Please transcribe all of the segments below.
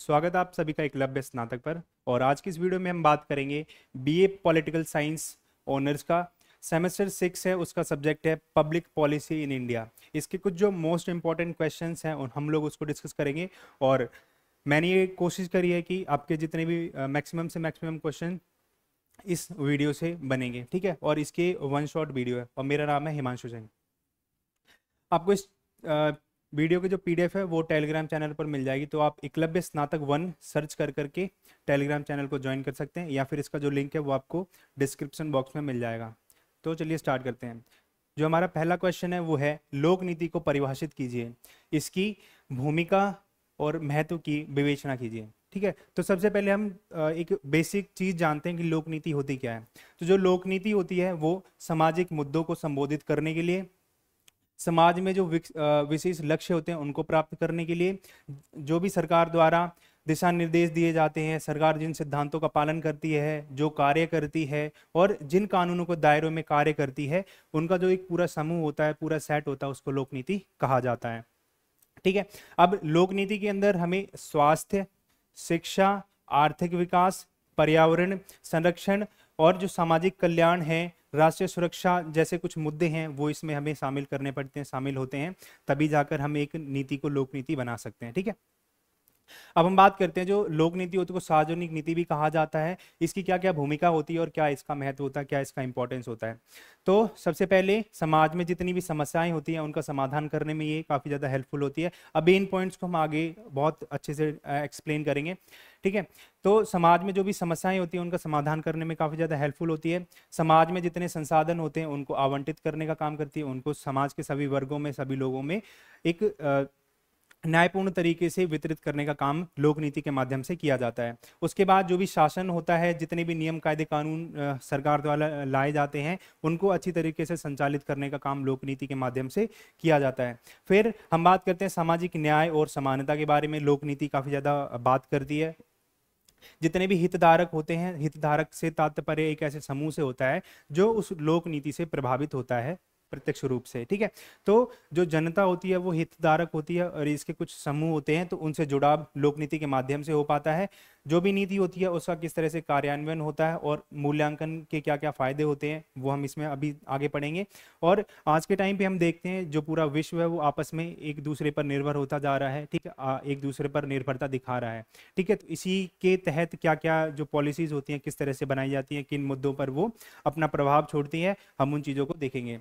स्वागत आप सभी का एकलव्य स्नातक पर और आज की इस वीडियो में हम बात करेंगे बीए पॉलिटिकल साइंस ऑनर्स का सेमेस्टर सिक्स है उसका सब्जेक्ट है पब्लिक पॉलिसी इन इंडिया इसके कुछ जो मोस्ट इम्पॉर्टेंट क्वेश्चन हैं और हम लोग उसको डिस्कस करेंगे और मैंने ये कोशिश करी है कि आपके जितने भी मैक्सिमम से मैक्सिमम क्वेश्चन इस वीडियो से बनेंगे ठीक है और इसके वन शॉर्ट वीडियो है और मेरा नाम है हिमांशु जैन आपको इस वीडियो के जो पीडीएफ है वो टेलीग्राम चैनल पर मिल जाएगी तो आप एकलव्य स्नातक वन सर्च कर करके टेलीग्राम चैनल को ज्वाइन कर सकते हैं या फिर इसका जो लिंक है वो आपको डिस्क्रिप्शन बॉक्स में मिल जाएगा तो चलिए स्टार्ट करते हैं जो हमारा पहला क्वेश्चन है वो है लोक नीति को परिभाषित कीजिए इसकी भूमिका और महत्व की विवेचना कीजिए ठीक है तो सबसे पहले हम एक बेसिक चीज जानते हैं कि लोक नीति होती क्या है तो जो लोक नीति होती है वो सामाजिक मुद्दों को संबोधित करने के लिए समाज में जो विशेष लक्ष्य होते हैं उनको प्राप्त करने के लिए जो भी सरकार द्वारा दिशा निर्देश दिए जाते हैं सरकार जिन सिद्धांतों का पालन करती है जो कार्य करती है और जिन कानूनों को दायरों में कार्य करती है उनका जो एक पूरा समूह होता है पूरा सेट होता है उसको लोक नीति कहा जाता है ठीक है अब लोक नीति के अंदर हमें स्वास्थ्य शिक्षा आर्थिक विकास पर्यावरण संरक्षण और जो सामाजिक कल्याण है राष्ट्रीय सुरक्षा जैसे कुछ मुद्दे हैं वो इसमें हमें शामिल करने पड़ते हैं शामिल होते हैं तभी जाकर हम एक नीति को लोक नीति बना सकते हैं ठीक है अब हम बात करते हैं जो लोक नीति होती है सार्वजनिक नीति भी कहा जाता है इसकी क्या क्या भूमिका होती है और क्या इसका महत्व होता है क्या इसका इंपॉर्टेंस होता है तो सबसे पहले समाज में जितनी भी समस्याएं होती हैं उनका समाधान करने में ये काफ़ी ज़्यादा हेल्पफुल होती है अब इन पॉइंट्स को हम आगे बहुत अच्छे से एक्सप्लेन करेंगे ठीक है तो समाज में जो भी समस्याएं होती हैं उनका समाधान करने में काफ़ी ज़्यादा हेल्पफुल होती है समाज में जितने संसाधन होते हैं उनको आवंटित करने का काम करती है उनको समाज के सभी वर्गों में सभी लोगों में एक न्यायपूर्ण तरीके से वितरित करने का काम लोक नीति के माध्यम से किया जाता है उसके बाद जो भी शासन होता है जितने भी नियम कायदे कानून सरकार द्वारा लाए जाते हैं उनको अच्छी तरीके से संचालित करने का काम लोक नीति के माध्यम से किया जाता है फिर हम बात करते हैं सामाजिक न्याय और समानता के बारे में लोक नीति काफ़ी ज़्यादा बात करती है जितने भी हितधारक होते हैं हितधारक से तात्पर्य एक ऐसे समूह से होता है जो उस लोक नीति से प्रभावित होता है प्रत्यक्ष रूप से ठीक है तो जो जनता होती है वो हितधारक होती है और इसके कुछ समूह होते हैं तो उनसे जुड़ाव लोकनीति के माध्यम से हो पाता है जो भी नीति होती है उसका किस तरह से कार्यान्वयन होता है और मूल्यांकन के क्या क्या फायदे होते हैं वो हम इसमें अभी आगे पढ़ेंगे और आज के टाइम पे हम देखते हैं जो पूरा विश्व है वो आपस में एक दूसरे पर निर्भर होता जा रहा है ठीक है एक दूसरे पर निर्भरता दिखा रहा है ठीक है तो इसी के तहत क्या क्या जो पॉलिसीज होती हैं किस तरह से बनाई जाती हैं किन मुद्दों पर वो अपना प्रभाव छोड़ती है हम उन चीज़ों को देखेंगे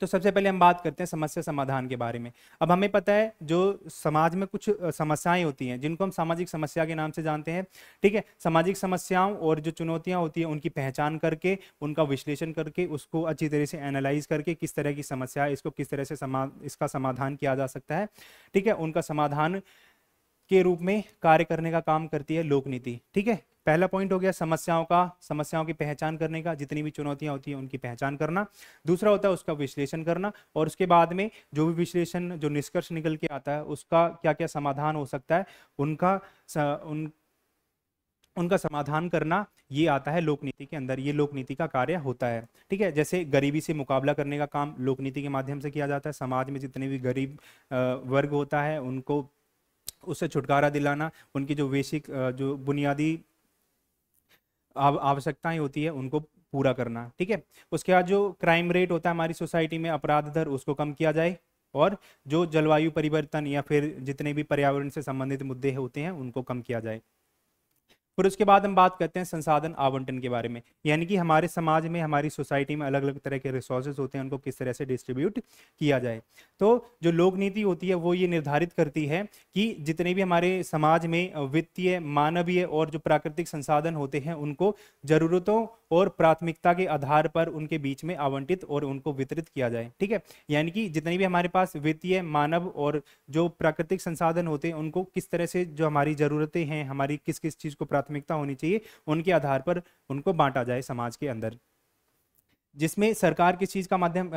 तो सबसे पहले हम बात करते हैं समस्या समाधान के बारे में अब हमें पता है जो समाज में कुछ समस्याएं होती हैं जिनको हम सामाजिक समस्या के नाम से जानते हैं ठीक है सामाजिक समस्याओं और जो चुनौतियां होती हैं उनकी पहचान करके उनका विश्लेषण करके उसको अच्छी तरह से एनालाइज करके किस तरह की समस्या है इसको किस तरह से समा इसका समाधान किया जा सकता है ठीक है उनका समाधान के रूप में कार्य करने का काम करती है लोक नीति ठीक है पहला पॉइंट हो गया समस्याओं का समस्याओं की पहचान करने का जितनी भी चुनौतियां होती हैं उनकी पहचान करना दूसरा होता है उसका विश्लेषण करना और उसके बाद में जो भी विश्लेषण जो निष्कर्ष निकल के आता है उसका क्या क्या समाधान हो सकता है उनका उन उनका समाधान करना ये आता है लोक नीति के अंदर ये लोक नीति का कार्य होता है ठीक है जैसे गरीबी से मुकाबला करने का काम लोक नीति के माध्यम से किया जाता है समाज में जितने भी गरीब वर्ग होता है उनको उससे छुटकारा दिलाना उनकी जो बेसिक जो बुनियादी आवश्यकताएं होती है उनको पूरा करना ठीक है उसके बाद जो क्राइम रेट होता है हमारी सोसाइटी में अपराध दर उसको कम किया जाए और जो जलवायु परिवर्तन या फिर जितने भी पर्यावरण से संबंधित मुद्दे होते हैं उनको कम किया जाए फिर उसके बाद हम बात करते हैं संसाधन आवंटन के बारे में यानी कि हमारे समाज में हमारी सोसाइटी में अलग अलग तरह के रिसोर्सेज होते हैं उनको किस तरह से डिस्ट्रीब्यूट किया जाए तो जो लोक नीति होती है वो ये निर्धारित करती है कि जितने भी हमारे समाज में वित्तीय मानवीय और जो प्राकृतिक संसाधन होते हैं उनको जरूरतों और प्राथमिकता के आधार पर उनके बीच में आवंटित और उनको वितरित किया जाए ठीक है यानी कि जितने भी हमारे पास वित्तीय मानव और जो प्राकृतिक संसाधन होते हैं उनको किस तरह से जो हमारी जरूरतें हैं हमारी किस किस चीज़ को प्राथमिक प्राथमिकता होनी चाहिए उनके आधार पर उनको बांटा जाए समाज के अंदर जिसमें सरकार किस चीज़ का माध्यम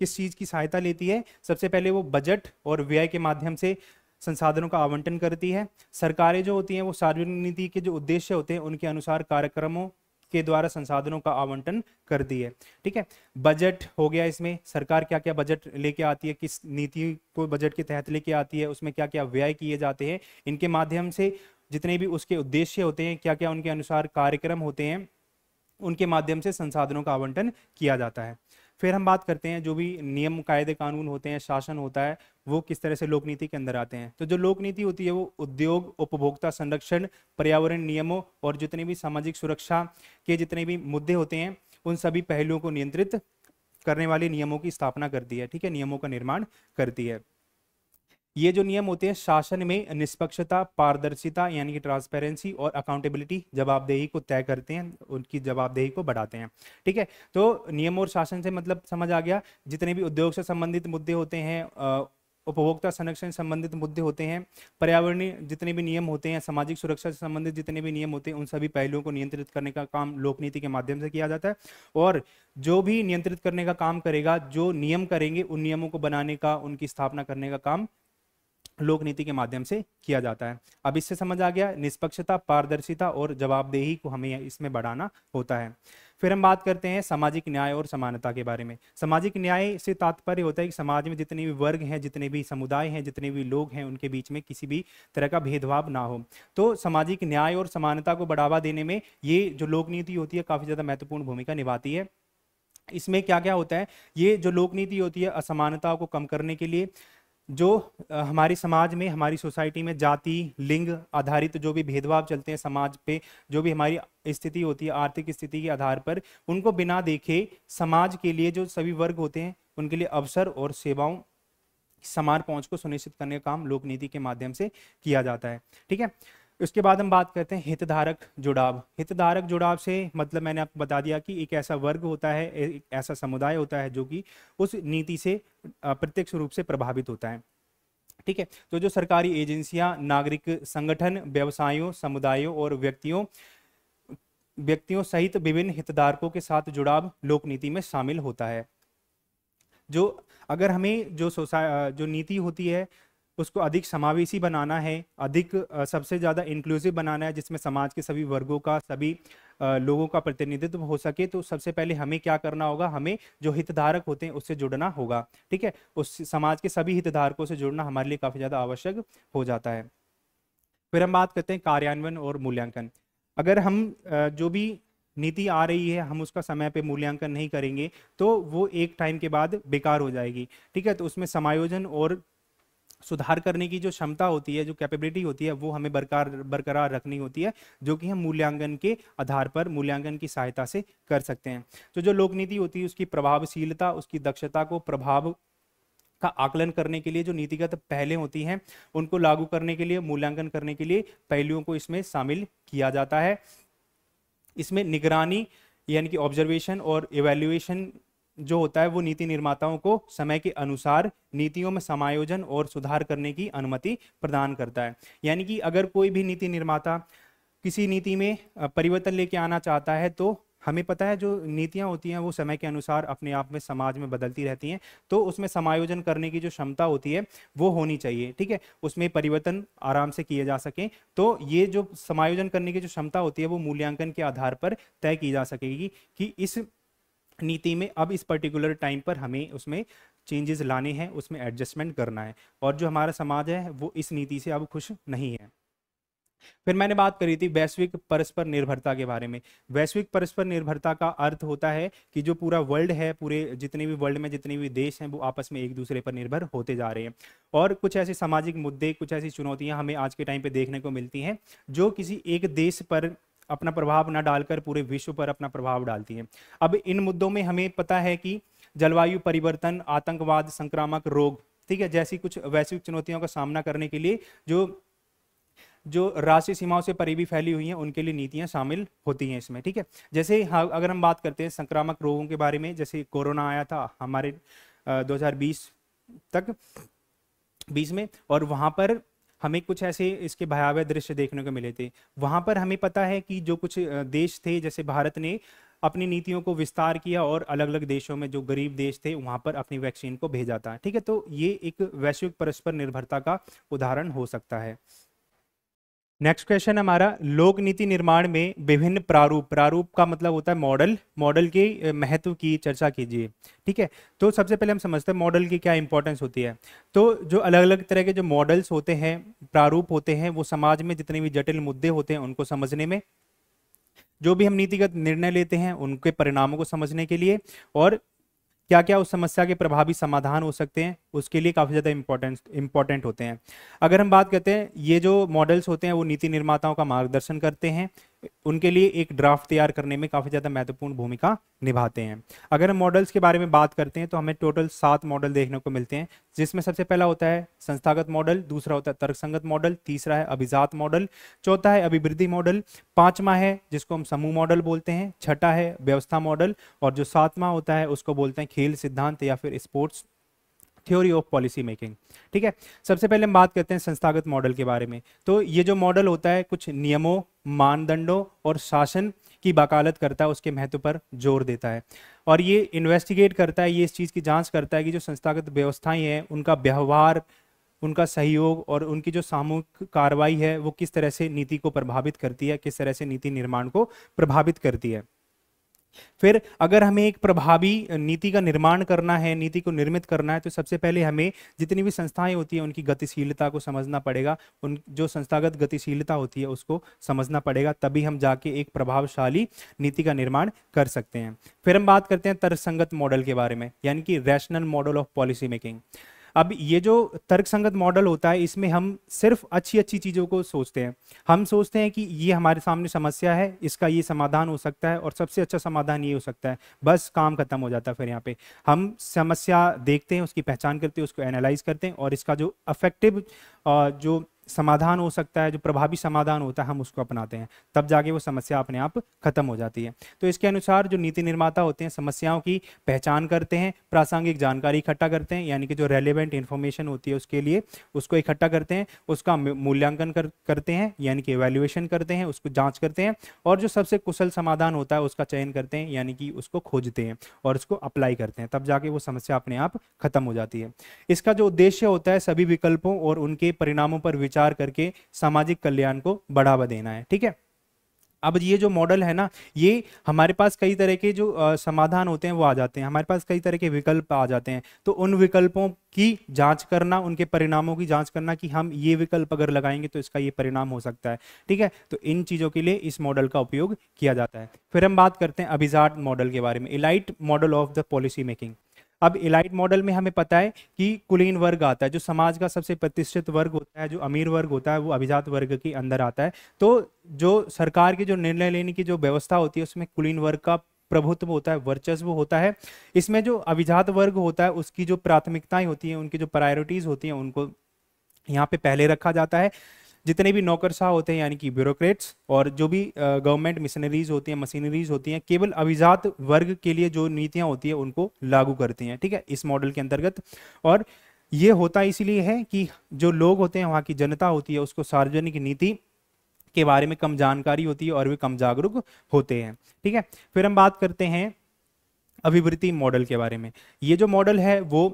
किस चीज़ की सहायता लेती है सबसे पहले वो बजट और व्यय के माध्यम से संसाधनों का आवंटन करती है सरकारें जो होती हैं वो सार्वजनिक नीति के जो उद्देश्य होते हैं उनके अनुसार कार्यक्रमों के द्वारा संसाधनों का आवंटन करती है ठीक है बजट हो गया इसमें सरकार क्या क्या बजट लेके आती है किस नीति को बजट के तहत लेके आती है उसमें क्या क्या व्यय किए जाते हैं इनके माध्यम से जितने भी उसके उद्देश्य होते हैं क्या क्या उनके अनुसार कार्यक्रम होते हैं उनके माध्यम से संसाधनों का आवंटन किया जाता है फिर हम बात करते हैं जो भी नियम कायदे कानून होते हैं शासन होता है वो किस तरह से लोक नीति के अंदर आते हैं तो जो लोक नीति होती है वो उद्योग उपभोक्ता संरक्षण पर्यावरण नियमों और जितने भी सामाजिक सुरक्षा के जितने भी मुद्दे होते हैं उन सभी पहलुओं को नियंत्रित करने वाले नियमों की स्थापना करती है ठीक है नियमों का निर्माण करती है ये जो नियम होते हैं शासन में निष्पक्षता पारदर्शिता यानी कि ट्रांसपेरेंसी और अकाउंटेबिलिटी जवाबदेही को तय करते हैं उनकी जवाबदेही को बढ़ाते हैं ठीक है तो नियम और शासन से मतलब समझ आ गया जितने भी उद्योग से संबंधित मुद्दे होते हैं उपभोक्ता संरक्षण संबंधित मुद्दे होते हैं पर्यावरणीय जितने भी नियम होते हैं सामाजिक सुरक्षा से संबंधित जितने भी नियम होते हैं उन सभी पहलुओं को नियंत्रित करने का काम लोक नीति के माध्यम से किया जाता है और जो भी नियंत्रित करने का काम करेगा जो नियम करेंगे उन नियमों को बनाने का उनकी स्थापना करने का काम लोक नीति के माध्यम से किया जाता है अब इससे समझ आ गया निष्पक्षता पारदर्शिता और जवाबदेही को हमें इसमें बढ़ाना होता है फिर हम बात करते हैं सामाजिक न्याय और समानता के बारे में सामाजिक न्याय से तात्पर्य होता है कि समाज में जितने भी वर्ग हैं जितने भी समुदाय हैं जितने भी लोग हैं उनके बीच में किसी भी तरह का भेदभाव ना हो तो सामाजिक न्याय और समानता को बढ़ावा देने में ये जो लोक नीति होती है काफ़ी ज़्यादा महत्वपूर्ण भूमिका निभाती है इसमें क्या क्या होता है ये जो लोक नीति होती है असमानता को कम करने के लिए जो हमारी समाज में हमारी सोसाइटी में जाति लिंग आधारित जो भी भेदभाव चलते हैं समाज पे जो भी हमारी स्थिति होती है आर्थिक स्थिति के आधार पर उनको बिना देखे समाज के लिए जो सभी वर्ग होते हैं उनके लिए अवसर और सेवाओं समान पहुंच को सुनिश्चित करने का काम लोकनीति के माध्यम से किया जाता है ठीक है उसके बाद हम बात करते हैं हितधारक जुड़ाव हितधारक जुड़ाव से मतलब मैंने आपको बता दिया कि एक ऐसा वर्ग होता है एक ऐसा समुदाय होता है जो कि उस नीति से प्रत्यक्ष रूप से प्रभावित होता है ठीक है तो जो सरकारी एजेंसियां नागरिक संगठन व्यवसायों समुदायों और व्यक्तियों व्यक्तियों सहित विभिन्न हितधारकों के साथ जुड़ाव लोक नीति में शामिल होता है जो अगर हमें जो सोसा जो नीति होती है उसको अधिक समावेशी बनाना है अधिक सबसे ज़्यादा इंक्लूसिव बनाना है जिसमें समाज के सभी वर्गों का सभी लोगों का प्रतिनिधित्व हो सके तो सबसे पहले हमें क्या करना होगा हमें जो हितधारक होते हैं उससे जुड़ना होगा ठीक है उस समाज के सभी हितधारकों से जुड़ना हमारे लिए काफ़ी ज़्यादा आवश्यक हो जाता है फिर हम बात करते हैं कार्यान्वयन और मूल्यांकन अगर हम जो भी नीति आ रही है हम उसका समय पे मूल्यांकन नहीं करेंगे तो वो एक टाइम के बाद बेकार हो जाएगी ठीक है तो उसमें समायोजन और सुधार करने की जो क्षमता होती है जो कैपेबिलिटी होती है वो हमें बरकार बरकरार रखनी होती है जो कि हम मूल्यांकन के आधार पर मूल्यांकन की सहायता से कर सकते हैं तो जो लोकनीति होती है उसकी प्रभावशीलता उसकी दक्षता को प्रभाव का आकलन करने के लिए जो नीतिगत पहले होती हैं उनको लागू करने के लिए मूल्यांकन करने के लिए पहलुओं को इसमें शामिल किया जाता है इसमें निगरानी यानी कि ऑब्जर्वेशन और इवेल्युएशन जो होता है वो नीति निर्माताओं को समय के अनुसार नीतियों में समायोजन और सुधार करने की अनुमति प्रदान करता है यानी कि अगर कोई भी नीति निर्माता किसी नीति में परिवर्तन लेके आना चाहता है तो हमें पता है जो नीतियाँ होती हैं वो समय के अनुसार अपने आप में समाज में बदलती रहती हैं तो उसमें समायोजन करने की जो क्षमता होती है वो होनी चाहिए ठीक है उसमें परिवर्तन आराम से किए जा सकें तो ये जो समायोजन करने की जो क्षमता होती है वो मूल्यांकन के आधार पर तय की जा सकेगी कि इस नीति में अब इस पर्टिकुलर टाइम पर हमें उसमें चेंजेस लाने हैं उसमें एडजस्टमेंट करना है और जो हमारा समाज है वो इस नीति से अब खुश नहीं है फिर मैंने बात करी थी वैश्विक परस्पर निर्भरता के बारे में वैश्विक परस्पर निर्भरता का अर्थ होता है कि जो पूरा वर्ल्ड है पूरे जितने भी वर्ल्ड में जितने भी देश हैं वो आपस में एक दूसरे पर निर्भर होते जा रहे हैं और कुछ ऐसे सामाजिक मुद्दे कुछ ऐसी चुनौतियां हमें आज के टाइम पे देखने को मिलती हैं जो किसी एक देश पर अपना प्रभाव ना डालकर पूरे विश्व पर अपना प्रभाव डालती है अब इन मुद्दों में हमें पता है कि जलवायु परिवर्तन आतंकवाद संक्रामक रोग ठीक है जैसी कुछ वैश्विक चुनौतियों का सामना करने के लिए जो जो राष्ट्रीय सीमाओं से परी भी फैली हुई हैं उनके लिए नीतियां शामिल होती हैं इसमें ठीक है जैसे हाँ, अगर हम बात करते हैं संक्रामक रोगों के बारे में जैसे कोरोना आया था हमारे आ, 2020 तक 20 में और वहां पर हमें कुछ ऐसे इसके भयावह दृश्य देखने को मिले थे वहां पर हमें पता है कि जो कुछ देश थे जैसे भारत ने अपनी नीतियों को विस्तार किया और अलग अलग देशों में जो गरीब देश थे वहां पर अपनी वैक्सीन को भेजा था ठीक है तो ये एक वैश्विक परस्पर निर्भरता का उदाहरण हो सकता है नेक्स्ट क्वेश्चन हमारा लोक नीति निर्माण में विभिन्न प्रारूप प्रारूप का मतलब होता है मॉडल मॉडल के महत्व की चर्चा कीजिए ठीक है तो सबसे पहले हम समझते हैं मॉडल की क्या इंपॉर्टेंस होती है तो जो अलग अलग तरह के जो मॉडल्स होते हैं प्रारूप होते हैं वो समाज में जितने भी जटिल मुद्दे होते हैं उनको समझने में जो भी हम नीतिगत निर्णय लेते हैं उनके परिणामों को समझने के लिए और क्या क्या उस समस्या के प्रभावी समाधान हो सकते हैं उसके लिए काफ़ी ज़्यादा इंपॉर्टेंस इंपॉर्टेंट होते हैं अगर हम बात करते हैं ये जो मॉडल्स होते हैं वो नीति निर्माताओं का मार्गदर्शन करते हैं उनके लिए एक ड्राफ्ट तैयार करने में काफ़ी ज़्यादा महत्वपूर्ण भूमिका निभाते हैं अगर हम मॉडल्स के बारे में बात करते हैं तो हमें टोटल सात मॉडल देखने को मिलते हैं जिसमें सबसे पहला होता है संस्थागत मॉडल दूसरा होता है तर्कसंगत मॉडल तीसरा है अभिजात मॉडल चौथा है अभिवृद्धि मॉडल पांचवा है जिसको हम समूह मॉडल बोलते हैं छठा है व्यवस्था मॉडल और जो सातवां होता है उसको बोलते हैं खेल सिद्धांत या फिर sports theory of policy making ठीक है सबसे पहले हम बात करते हैं संस्थागत मॉडल के बारे में तो ये जो मॉडल होता है कुछ नियमों मानदंडों और शासन की वकालत करता है उसके महत्व पर जोर देता है और ये इन्वेस्टिगेट करता है ये इस चीज़ की जाँच करता है कि जो संस्थागत व्यवस्थाएँ हैं उनका व्यवहार उनका सहयोग और उनकी जो सामूहिक कार्रवाई है वो किस तरह से नीति को प्रभावित करती है किस तरह से नीति निर्माण को प्रभावित करती है फिर अगर हमें एक प्रभावी नीति का निर्माण करना है नीति को निर्मित करना है तो सबसे पहले हमें जितनी भी संस्थाएं होती हैं उनकी गतिशीलता को समझना पड़ेगा उन जो संस्थागत गतिशीलता होती है उसको समझना पड़ेगा तभी हम जाके एक प्रभावशाली नीति का निर्माण कर सकते हैं फिर हम बात करते हैं तर्कसंगत मॉडल के बारे में यानी कि rational model of policy making अब ये जो तर्क संगत मॉडल होता है इसमें हम सिर्फ अच्छी अच्छी चीज़ों को सोचते हैं हम सोचते हैं कि ये हमारे सामने समस्या है इसका ये समाधान हो सकता है और सबसे अच्छा समाधान ये हो सकता है बस काम खत्म हो जाता है फिर यहाँ पे हम समस्या देखते हैं उसकी पहचान करते हैं उसको एनालाइज करते हैं और इसका जो अफेक्टिव जो समाधान हो सकता है जो प्रभावी समाधान होता है हम उसको अपनाते हैं तब जाके वो समस्या अपने आप खत्म हो जाती है तो इसके अनुसार जो नीति निर्माता होते हैं समस्याओं की पहचान करते हैं प्रासंगिक जानकारी इकट्ठा करते हैं यानी कि जो रेलिवेंट इन्फॉर्मेशन होती है उसके लिए उसको इकट्ठा करते हैं उसका मूल्यांकन कर, करते हैं यानी कि एवेल्युएशन करते हैं उसको जाँच करते हैं और जो सबसे कुशल समाधान होता है उसका चयन करते हैं यानी कि उसको खोजते हैं और उसको अप्लाई करते हैं तब जाके वो समस्या अपने आप खत्म हो जाती है इसका जो उद्देश्य होता है सभी विकल्पों और उनके परिणामों पर विचार विचार करके सामाजिक कल्याण को बढ़ावा देना है ठीक है अब ये जो मॉडल है ना ये हमारे पास कई तरह के जो आ, समाधान होते हैं वो आ जाते हैं हमारे पास कई तरह के विकल्प आ जाते हैं तो उन विकल्पों की जांच करना उनके परिणामों की जांच करना कि हम ये विकल्प अगर लगाएंगे तो इसका ये परिणाम हो सकता है ठीक है तो इन चीज़ों के लिए इस मॉडल का उपयोग किया जाता है फिर हम बात करते हैं अभिजात मॉडल के बारे में elite model of the policy making अब इलाइट मॉडल में हमें पता है कि कुलीन वर्ग आता है जो समाज का सबसे प्रतिष्ठित वर्ग होता है जो अमीर वर्ग होता है वो अभिजात वर्ग के अंदर आता है तो जो सरकार की जो निर्णय लेने की जो व्यवस्था होती है उसमें कुलीन वर्ग का प्रभुत्व होता है वर्चस्व होता है इसमें जो अभिजात वर्ग होता है उसकी जो प्राथमिकताएं होती हैं उनकी जो प्रायोरिटीज होती हैं उनको यहाँ पे पहले रखा जाता है जितने भी नौकरशाह होते हैं यानी कि ब्यूरोक्रेट्स और जो भी गवर्नमेंट मिशनरीज होती हैं मशीनरीज होती हैं केवल अभिजात वर्ग के लिए जो नीतियां होती है उनको लागू करती हैं ठीक है इस मॉडल के अंतर्गत और ये होता इसीलिए है कि जो लोग होते हैं वहाँ की जनता होती है उसको सार्वजनिक नीति के बारे में कम जानकारी होती है और वे कम जागरूक होते हैं ठीक है फिर हम बात करते हैं अभिवृत्ति मॉडल के बारे में ये जो मॉडल है वो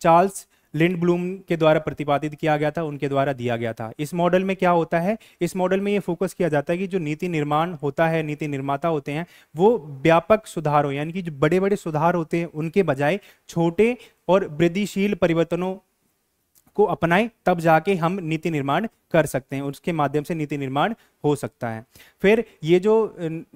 चार्ल्स लिंड ब्लूम के द्वारा प्रतिपादित किया गया था उनके द्वारा दिया गया था इस मॉडल में क्या होता है इस मॉडल में ये फोकस किया जाता है कि जो नीति निर्माण होता है नीति निर्माता होते हैं वो व्यापक सुधार हो यानी कि जो बड़े बड़े सुधार होते हैं उनके बजाय छोटे और वृद्धिशील परिवर्तनों को अपनाएं तब जाके हम नीति निर्माण कर सकते हैं उसके माध्यम से नीति निर्माण हो सकता है फिर ये जो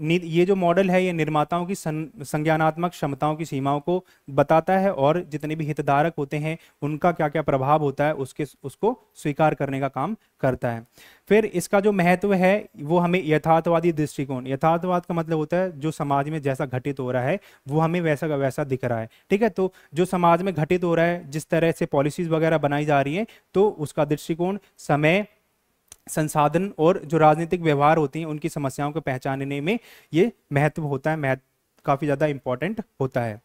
ये जो मॉडल है ये निर्माताओं की संज्ञानात्मक क्षमताओं की सीमाओं को बताता है और जितने भी हितधारक होते हैं उनका क्या क्या प्रभाव होता है उसके उसको स्वीकार करने का काम करता है फिर इसका जो महत्व है वो हमें यथार्थवादी दृष्टिकोण यथार्थवाद का मतलब होता है जो समाज में जैसा घटित हो रहा है वो हमें वैसा का वैसा दिख रहा है ठीक है तो जो समाज में घटित हो रहा है जिस तरह से पॉलिसीज वगैरह बनाई जा रही है तो उसका दृष्टिकोण समय संसाधन और जो राजनीतिक व्यवहार होती हैं उनकी समस्याओं को पहचानने में ये महत्व होता है महत्व काफ़ी ज़्यादा इम्पॉर्टेंट होता है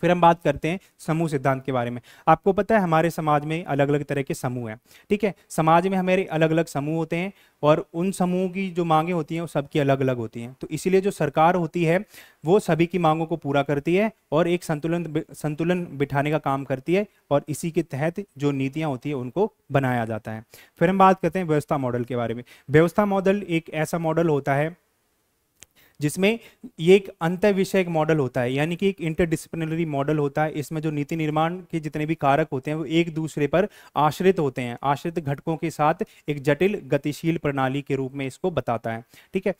फिर हम बात करते हैं समूह सिद्धांत के बारे में आपको पता है हमारे समाज में अलग अलग तरह के समूह हैं ठीक है समाज में हमारे अलग अलग समूह होते हैं और उन समूहों की जो मांगे होती हैं वो सबकी अलग अलग होती हैं तो इसीलिए जो सरकार होती है वो सभी की मांगों को पूरा करती है और एक संतुलन संतुलन बिठाने का काम करती है और इसी के तहत जो नीतियाँ होती है उनको बनाया जाता है फिर हम बात करते हैं व्यवस्था मॉडल के बारे में व्यवस्था मॉडल एक ऐसा मॉडल होता है जिसमें ये एक अंत विषयक मॉडल होता है यानी कि एक इंटरडिसिप्लिनरी मॉडल होता है इसमें जो नीति निर्माण के जितने भी कारक होते हैं वो एक दूसरे पर आश्रित होते हैं आश्रित घटकों के साथ एक जटिल गतिशील प्रणाली के रूप में इसको बताता है ठीक है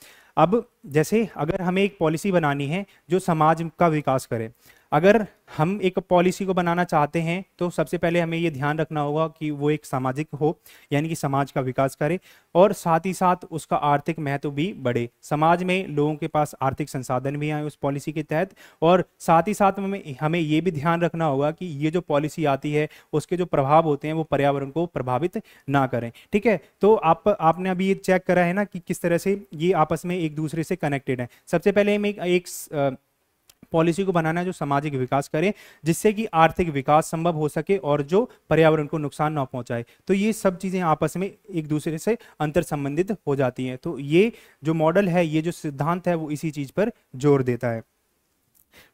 अब जैसे अगर हमें एक पॉलिसी बनानी है जो समाज का विकास करे अगर हम एक पॉलिसी को बनाना चाहते हैं तो सबसे पहले हमें ये ध्यान रखना होगा कि वो एक सामाजिक हो यानी कि समाज का विकास करे और साथ ही साथ उसका आर्थिक महत्व भी बढ़े समाज में लोगों के पास आर्थिक संसाधन भी आए उस पॉलिसी के तहत और साथ ही साथ हमें हमें ये भी ध्यान रखना होगा कि ये जो पॉलिसी आती है उसके जो प्रभाव होते हैं वो पर्यावरण को प्रभावित ना करें ठीक है तो आप आपने अभी ये चेक करा है ना कि किस तरह से ये आपस में एक दूसरे से कनेक्टेड है सबसे पहले हम एक, एक पॉलिसी को बनाना है जो सामाजिक विकास करे जिससे कि आर्थिक विकास संभव हो सके और जो पर्यावरण को नुकसान ना पहुंचाए तो ये सब चीज़ें आपस में एक दूसरे से अंतर संबंधित हो जाती हैं तो ये जो मॉडल है ये जो सिद्धांत है वो इसी चीज़ पर जोर देता है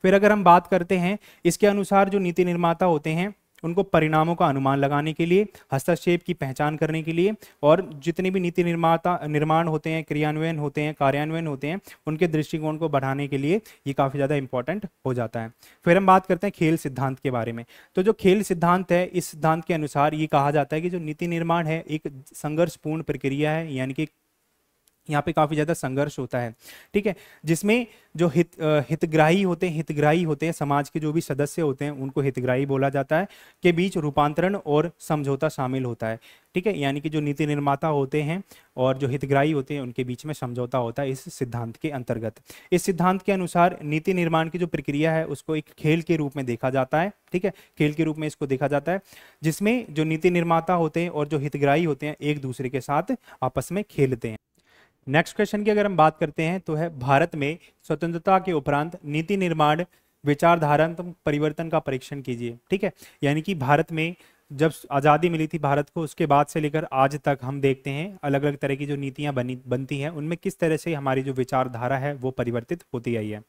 फिर अगर हम बात करते हैं इसके अनुसार जो नीति निर्माता होते हैं उनको परिणामों का अनुमान लगाने के लिए हस्तक्षेप की पहचान करने के लिए और जितने भी नीति निर्माता निर्माण होते हैं क्रियान्वयन होते हैं कार्यान्वयन होते हैं उनके दृष्टिकोण को बढ़ाने के लिए ये काफ़ी ज़्यादा इंपॉर्टेंट हो जाता है फिर हम बात करते हैं खेल सिद्धांत के बारे में तो जो खेल सिद्धांत है इस सिद्धांत के अनुसार ये कहा जाता है कि जो नीति निर्माण है एक संघर्षपूर्ण प्रक्रिया है यानी कि यहाँ पे काफ़ी ज़्यादा संघर्ष होता है ठीक है जिसमें जो हित हितग्राही होते हैं हितग्राही होते हैं समाज के जो भी सदस्य होते हैं उनको हितग्राही बोला जाता है के बीच रूपांतरण और समझौता शामिल होता है ठीक है यानी कि जो नीति निर्माता होते हैं और जो हितग्राही होते हैं उनके बीच में समझौता होता है इस सिद्धांत के अंतर्गत इस सिद्धांत के अनुसार नीति निर्माण की जो प्रक्रिया है उसको एक खेल के रूप में देखा जाता है ठीक है खेल के रूप में इसको देखा जाता है जिसमें जो नीति निर्माता होते हैं और जो हितग्राही होते हैं एक दूसरे के साथ आपस में खेलते हैं नेक्स्ट क्वेश्चन की अगर हम बात करते हैं तो है भारत में स्वतंत्रता के उपरांत नीति निर्माण तो परिवर्तन का परीक्षण कीजिए ठीक है यानी कि भारत में जब आज़ादी मिली थी भारत को उसके बाद से लेकर आज तक हम देखते हैं अलग अलग तरह की जो नीतियां बनी बनती हैं उनमें किस तरह से हमारी जो विचारधारा है वो परिवर्तित होती आई है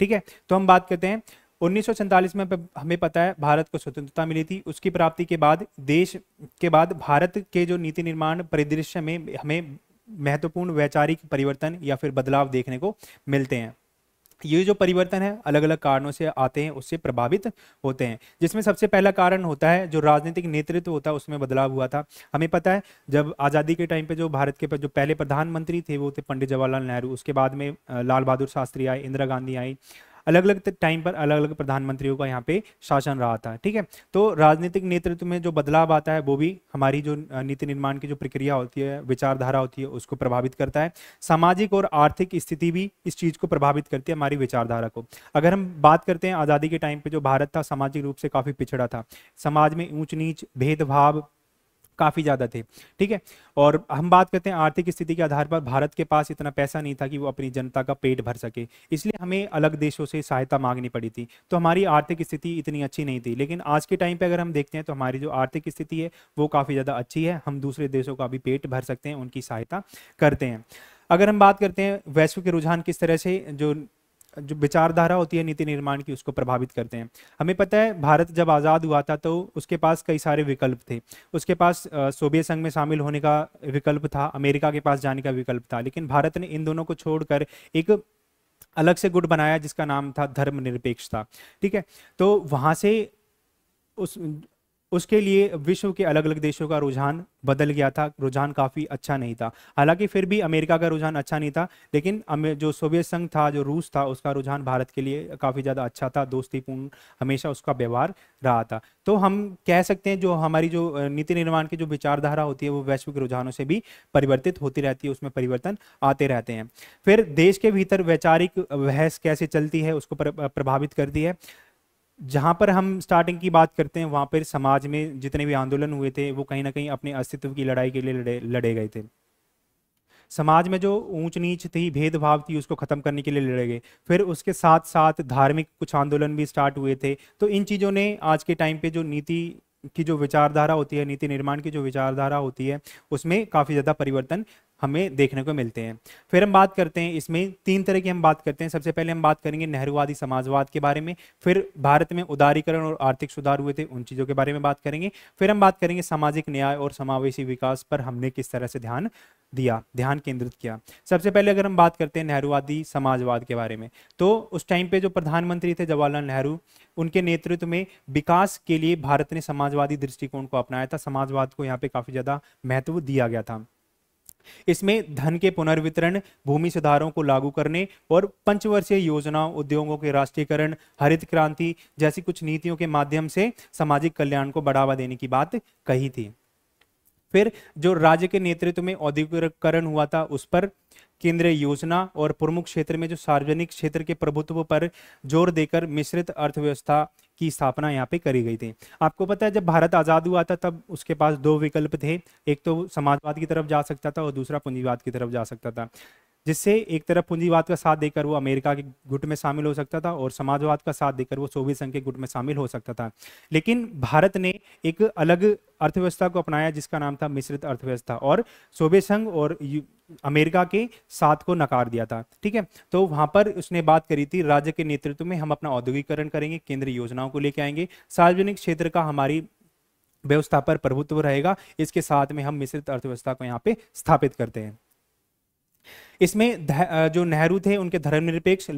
ठीक है तो हम बात करते हैं उन्नीस में हमें पता है भारत को स्वतंत्रता मिली थी उसकी प्राप्ति के बाद देश के बाद भारत के जो नीति निर्माण परिदृश्य में हमें महत्वपूर्ण वैचारिक परिवर्तन या फिर बदलाव देखने को मिलते हैं ये जो परिवर्तन है अलग अलग कारणों से आते हैं उससे प्रभावित होते हैं जिसमें सबसे पहला कारण होता है जो राजनीतिक नेतृत्व होता है उसमें बदलाव हुआ था हमें पता है जब आज़ादी के टाइम पे जो भारत के जो पहले प्रधानमंत्री थे वो थे पंडित जवाहरलाल नेहरू उसके बाद में लाल बहादुर शास्त्री आए इंदिरा गांधी आई अलग अलग टाइम पर अलग अलग प्रधानमंत्रियों का यहाँ पे शासन रहा था ठीक है तो राजनीतिक नेतृत्व में जो बदलाव आता है वो भी हमारी जो नीति निर्माण की जो प्रक्रिया होती है विचारधारा होती है उसको प्रभावित करता है सामाजिक और आर्थिक स्थिति भी इस चीज़ को प्रभावित करती है हमारी विचारधारा को अगर हम बात करते हैं आज़ादी के टाइम पे जो भारत था सामाजिक रूप से काफ़ी पिछड़ा था समाज में ऊंच नीच भेदभाव काफ़ी ज़्यादा थे ठीक है और हम बात करते हैं आर्थिक स्थिति के आधार पर भारत के पास इतना पैसा नहीं था कि वो अपनी जनता का पेट भर सके इसलिए हमें अलग देशों से सहायता मांगनी पड़ी थी तो हमारी आर्थिक स्थिति इतनी अच्छी नहीं थी लेकिन आज के टाइम पर अगर हम देखते हैं तो हमारी जो आर्थिक स्थिति है वो काफ़ी ज़्यादा अच्छी है हम दूसरे देशों का भी पेट भर सकते हैं उनकी सहायता करते हैं अगर हम बात करते हैं वैश्विक रुझान किस तरह से जो जो विचारधारा होती है नीति निर्माण की उसको प्रभावित करते हैं हमें पता है भारत जब आज़ाद हुआ था तो उसके पास कई सारे विकल्प थे उसके पास सोवियत संघ में शामिल होने का विकल्प था अमेरिका के पास जाने का विकल्प था लेकिन भारत ने इन दोनों को छोड़कर एक अलग से गुट बनाया जिसका नाम था धर्मनिरपेक्षता ठीक है तो वहाँ से उस उसके लिए विश्व के अलग अलग देशों का रुझान बदल गया था रुझान काफ़ी अच्छा नहीं था हालांकि फिर भी अमेरिका का रुझान अच्छा नहीं था लेकिन जो सोवियत संघ था जो रूस था उसका रुझान भारत के लिए काफ़ी ज़्यादा अच्छा था दोस्तीपूर्ण हमेशा उसका व्यवहार रहा था तो हम कह सकते हैं जो हमारी जो नीति निर्माण की जो विचारधारा होती है वो वैश्विक रुझानों से भी परिवर्तित होती रहती है उसमें परिवर्तन आते रहते हैं फिर देश के भीतर वैचारिक बहस कैसे चलती है उसको प्रभावित करती है जहाँ पर हम स्टार्टिंग की बात करते हैं वहाँ पर समाज में जितने भी आंदोलन हुए थे वो कहीं ना कहीं अपने अस्तित्व की लड़ाई के लिए लड़े लड़े गए थे समाज में जो ऊंच नीच थी भेदभाव थी उसको खत्म करने के लिए लड़े गए फिर उसके साथ साथ धार्मिक कुछ आंदोलन भी स्टार्ट हुए थे तो इन चीज़ों ने आज के टाइम पे जो नीति की जो विचारधारा होती है नीति निर्माण की जो विचारधारा होती है उसमें काफ़ी ज़्यादा परिवर्तन हमें देखने को मिलते हैं फिर हम बात करते हैं इसमें तीन तरह की हम बात करते हैं सबसे पहले हम बात करेंगे नेहरूवादी समाजवाद के बारे में फिर भारत में उदारीकरण और आर्थिक सुधार हुए थे उन चीज़ों के बारे में बात करेंगे फिर हम बात करेंगे सामाजिक न्याय और समावेशी विकास पर हमने किस तरह से ध्यान दिया ध्यान केंद्रित किया सबसे पहले अगर हम बात करते हैं नेहरूवादी समाजवाद के बारे में तो उस टाइम पे जो प्रधानमंत्री थे जवाहरलाल नेहरू उनके नेतृत्व में विकास के लिए भारत ने समाजवादी दृष्टिकोण को अपनाया था समाजवाद को यहाँ पे काफ़ी ज़्यादा महत्व दिया गया था इसमें धन के पुनर्वितरण भूमि सुधारों को लागू करने और पंचवर्षीय योजना उद्योगों के राष्ट्रीयकरण हरित क्रांति जैसी कुछ नीतियों के माध्यम से सामाजिक कल्याण को बढ़ावा देने की बात कही थी फिर जो राज्य के नेतृत्व में औद्योगिकरण हुआ था उस पर केंद्रीय योजना और प्रमुख क्षेत्र में जो सार्वजनिक क्षेत्र के प्रभुत्व पर जोर देकर मिश्रित अर्थव्यवस्था की स्थापना यहाँ पे करी गई थी आपको पता है जब भारत आज़ाद हुआ था तब उसके पास दो विकल्प थे एक तो समाजवाद की तरफ जा सकता था और दूसरा पूंजीवाद की तरफ जा सकता था जिससे एक तरफ पूंजीवाद का साथ देकर वो अमेरिका के गुट में शामिल हो सकता था और समाजवाद का साथ देकर वो सोवियत संघ के गुट में शामिल हो सकता था लेकिन भारत ने एक अलग अर्थव्यवस्था को अपनाया जिसका नाम था मिश्रित अर्थव्यवस्था और सोवियत संघ और अमेरिका के साथ को नकार दिया था ठीक है तो वहां पर उसने बात करी थी राज्य के नेतृत्व में हम अपना औद्योगिकरण करेंगे केंद्रीय योजनाओं को लेके आएंगे सार्वजनिक क्षेत्र का हमारी व्यवस्था पर प्रभुत्व रहेगा इसके साथ में हम मिश्रित अर्थव्यवस्था को यहाँ पे स्थापित करते हैं इसमें जो नेहरू थे उनके धर्मनिरपेक्ष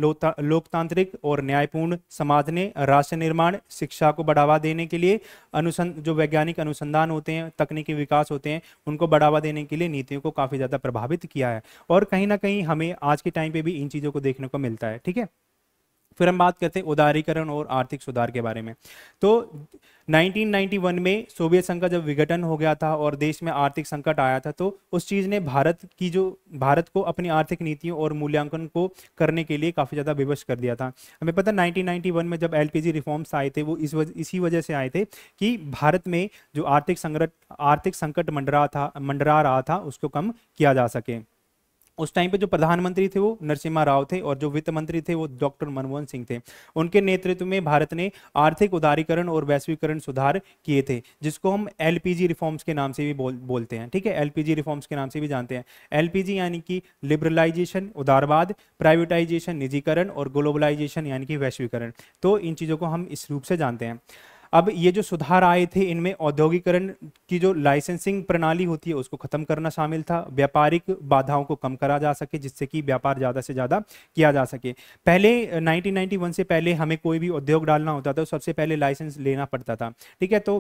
लोकतांत्रिक और न्यायपूर्ण समाज ने राष्ट्र निर्माण शिक्षा को बढ़ावा देने के लिए अनुसं जो वैज्ञानिक अनुसंधान होते हैं तकनीकी विकास होते हैं उनको बढ़ावा देने के लिए नीतियों को काफ़ी ज़्यादा प्रभावित किया है और कहीं ना कहीं हमें आज के टाइम पर भी इन चीज़ों को देखने को मिलता है ठीक है फिर हम बात करते हैं उदारीकरण और आर्थिक सुधार के बारे में तो 1991 में सोवियत संघ का जब विघटन हो गया था और देश में आर्थिक संकट आया था तो उस चीज़ ने भारत की जो भारत को अपनी आर्थिक नीतियों और मूल्यांकन को करने के लिए काफ़ी ज़्यादा विवश कर दिया था हमें पता 1991 में जब एलपीजी रिफॉर्म्स आए थे वो इस वज, इसी वजह से आए थे कि भारत में जो आर्थिक संकट आर्थिक संकट मंडरा था मंडरा रहा था उसको कम किया जा सके उस टाइम पे जो प्रधानमंत्री थे वो नरसिम्हा राव थे और जो वित्त मंत्री थे वो डॉक्टर मनमोहन सिंह थे उनके नेतृत्व में भारत ने आर्थिक उदारीकरण और वैश्वीकरण सुधार किए थे जिसको हम एलपीजी रिफॉर्म्स के नाम से भी बोल बोलते हैं ठीक है एलपीजी रिफॉर्म्स के नाम से भी जानते हैं एलपीजी यानी कि लिबरलाइजेशन उदारवाद प्राइवेटाइजेशन निजीकरण और ग्लोबलाइजेशन यानी कि वैश्वीकरण तो इन चीज़ों को हम इस रूप से जानते हैं अब ये जो सुधार आए थे इनमें औद्योगिकरण की जो लाइसेंसिंग प्रणाली होती है उसको खत्म करना शामिल था व्यापारिक बाधाओं को कम करा जा सके जिससे कि व्यापार ज़्यादा से ज़्यादा किया जा सके पहले 1991 से पहले हमें कोई भी उद्योग डालना होता था तो सबसे पहले लाइसेंस लेना पड़ता था ठीक है तो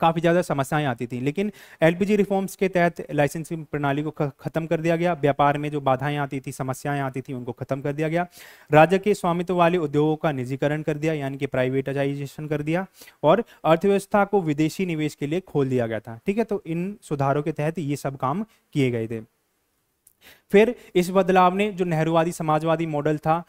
काफ़ी ज़्यादा समस्याएं आती थी लेकिन एलपीजी रिफॉर्म्स के तहत लाइसेंसिंग प्रणाली को ख़त्म कर दिया गया व्यापार में जो बाधाएं आती थी समस्याएं आती थी उनको ख़त्म कर दिया गया राज्य के स्वामित्व वाले उद्योगों का निजीकरण कर दिया यानी कि प्राइवेटाइजेशन कर दिया और अर्थव्यवस्था को विदेशी निवेश के लिए खोल दिया गया था ठीक है तो इन सुधारों के तहत ये सब काम किए गए थे फिर इस बदलाव ने जो नेहरूवादी समाजवादी मॉडल था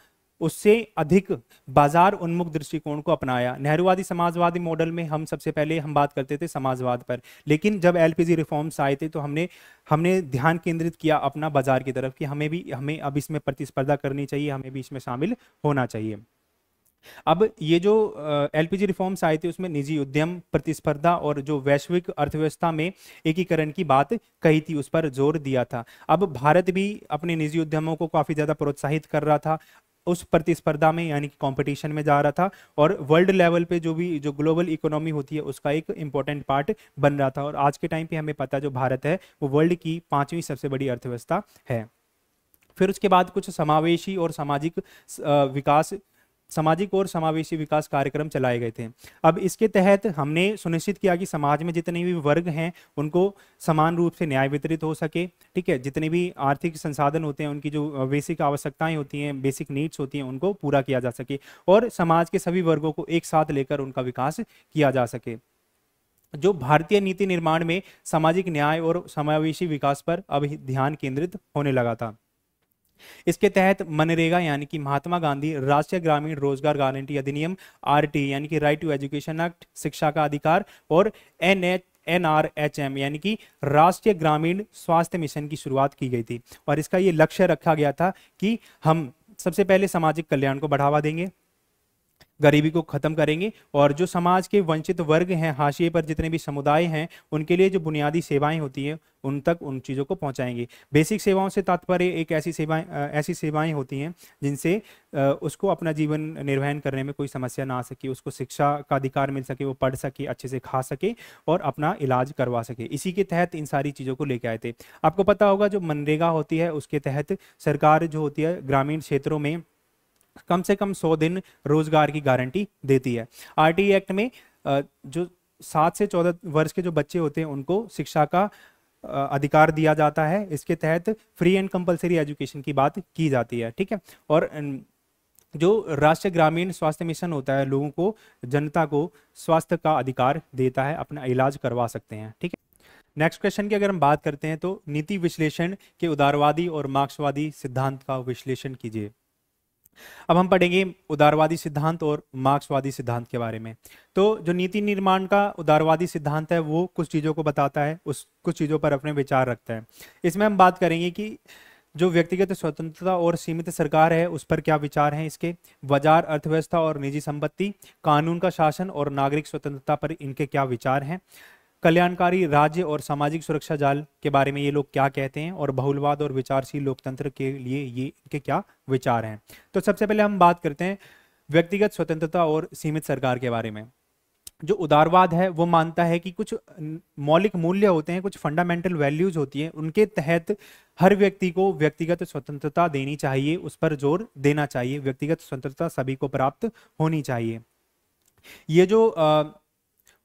उससे अधिक बाजार उन्मुख दृष्टिकोण को अपनाया नेहरूवादी समाजवादी मॉडल में हम सबसे पहले हम बात करते थे समाजवाद पर लेकिन जब एलपीजी रिफॉर्म्स आए थे तो हमने हमने ध्यान केंद्रित किया अपना बाजार की तरफ कि हमें भी हमें अब इसमें प्रतिस्पर्धा करनी चाहिए हमें भी इसमें शामिल होना चाहिए अब ये जो एलपीजी रिफॉर्म्स आए थे उसमें निजी उद्यम प्रतिस्पर्धा और जो वैश्विक अर्थव्यवस्था में एकीकरण की बात कही थी उस पर जोर दिया था अब भारत भी अपने निजी उद्यमों को काफ़ी ज़्यादा प्रोत्साहित कर रहा था उस प्रतिस्पर्धा में यानी कि कंपटीशन में जा रहा था और वर्ल्ड लेवल पे जो भी जो ग्लोबल इकोनॉमी होती है उसका एक इंपॉर्टेंट पार्ट बन रहा था और आज के टाइम पे हमें पता जो भारत है वो वर्ल्ड की पाँचवीं सबसे बड़ी अर्थव्यवस्था है फिर उसके बाद कुछ समावेशी और सामाजिक विकास सामाजिक और समावेशी विकास कार्यक्रम चलाए गए थे अब इसके तहत हमने सुनिश्चित किया कि समाज में जितने भी वर्ग हैं उनको समान रूप से न्याय वितरित हो सके ठीक है जितने भी आर्थिक संसाधन होते हैं उनकी जो बेसिक आवश्यकताएं होती हैं बेसिक नीड्स होती हैं उनको पूरा किया जा सके और समाज के सभी वर्गों को एक साथ लेकर उनका विकास किया जा सके जो भारतीय नीति निर्माण में सामाजिक न्याय और समावेशी विकास पर अब ध्यान केंद्रित होने लगा था इसके तहत मनरेगा यानी कि महात्मा गांधी राष्ट्रीय ग्रामीण रोजगार गारंटी अधिनियम आर यानी कि राइट टू एजुकेशन एक्ट शिक्षा का अधिकार और N N R H M यानी कि राष्ट्रीय ग्रामीण स्वास्थ्य मिशन की शुरुआत की गई थी और इसका ये लक्ष्य रखा गया था कि हम सबसे पहले सामाजिक कल्याण को बढ़ावा देंगे गरीबी को ख़त्म करेंगे और जो समाज के वंचित वर्ग हैं हाशिए पर जितने भी समुदाय हैं उनके लिए जो बुनियादी सेवाएं होती हैं उन तक उन चीज़ों को पहुंचाएंगे बेसिक सेवाओं से तात्पर्य एक ऐसी सेवाएं ऐसी सेवाएं होती हैं जिनसे उसको अपना जीवन निर्वहन करने में कोई समस्या ना आ सके उसको शिक्षा का अधिकार मिल सके वो पढ़ सके अच्छे से खा सके और अपना इलाज करवा सके इसी के तहत इन सारी चीज़ों को लेके आए थे आपको पता होगा जो मनरेगा होती है उसके तहत सरकार जो होती है ग्रामीण क्षेत्रों में कम से कम सौ दिन रोजगार की गारंटी देती है आर एक्ट में जो सात से चौदह वर्ष के जो बच्चे होते हैं उनको शिक्षा का अधिकार दिया जाता है इसके तहत फ्री एंड कंपलसरी एजुकेशन की बात की जाती है ठीक है और जो राष्ट्रीय ग्रामीण स्वास्थ्य मिशन होता है लोगों को जनता को स्वास्थ्य का अधिकार देता है अपना इलाज करवा सकते हैं ठीक है नेक्स्ट क्वेश्चन की अगर हम बात करते हैं तो नीति विश्लेषण के उदारवादी और मार्क्सवादी सिद्धांत का विश्लेषण कीजिए अब हम पढ़ेंगे उदारवादी सिद्धांत और मार्क्सवादी सिद्धांत के बारे में तो जो नीति निर्माण का उदारवादी सिद्धांत है वो कुछ चीज़ों को बताता है उस कुछ चीज़ों पर अपने विचार रखता है इसमें हम बात करेंगे कि जो व्यक्तिगत स्वतंत्रता और सीमित सरकार है उस पर क्या विचार हैं इसके बाजार अर्थव्यवस्था और निजी संपत्ति कानून का शासन और नागरिक स्वतंत्रता पर इनके क्या विचार हैं कल्याणकारी राज्य और सामाजिक सुरक्षा जाल के बारे में ये लोग क्या कहते हैं और बहुलवाद और विचारशील लोकतंत्र के लिए ये इनके क्या विचार हैं तो सबसे पहले हम बात करते हैं व्यक्तिगत स्वतंत्रता और सीमित सरकार के बारे में जो उदारवाद है वो मानता है कि कुछ मौलिक मूल्य होते हैं कुछ फंडामेंटल वैल्यूज होती हैं उनके तहत हर व्यक्ति को व्यक्तिगत स्वतंत्रता देनी चाहिए उस पर जोर देना चाहिए व्यक्तिगत स्वतंत्रता सभी को प्राप्त होनी चाहिए ये जो आ,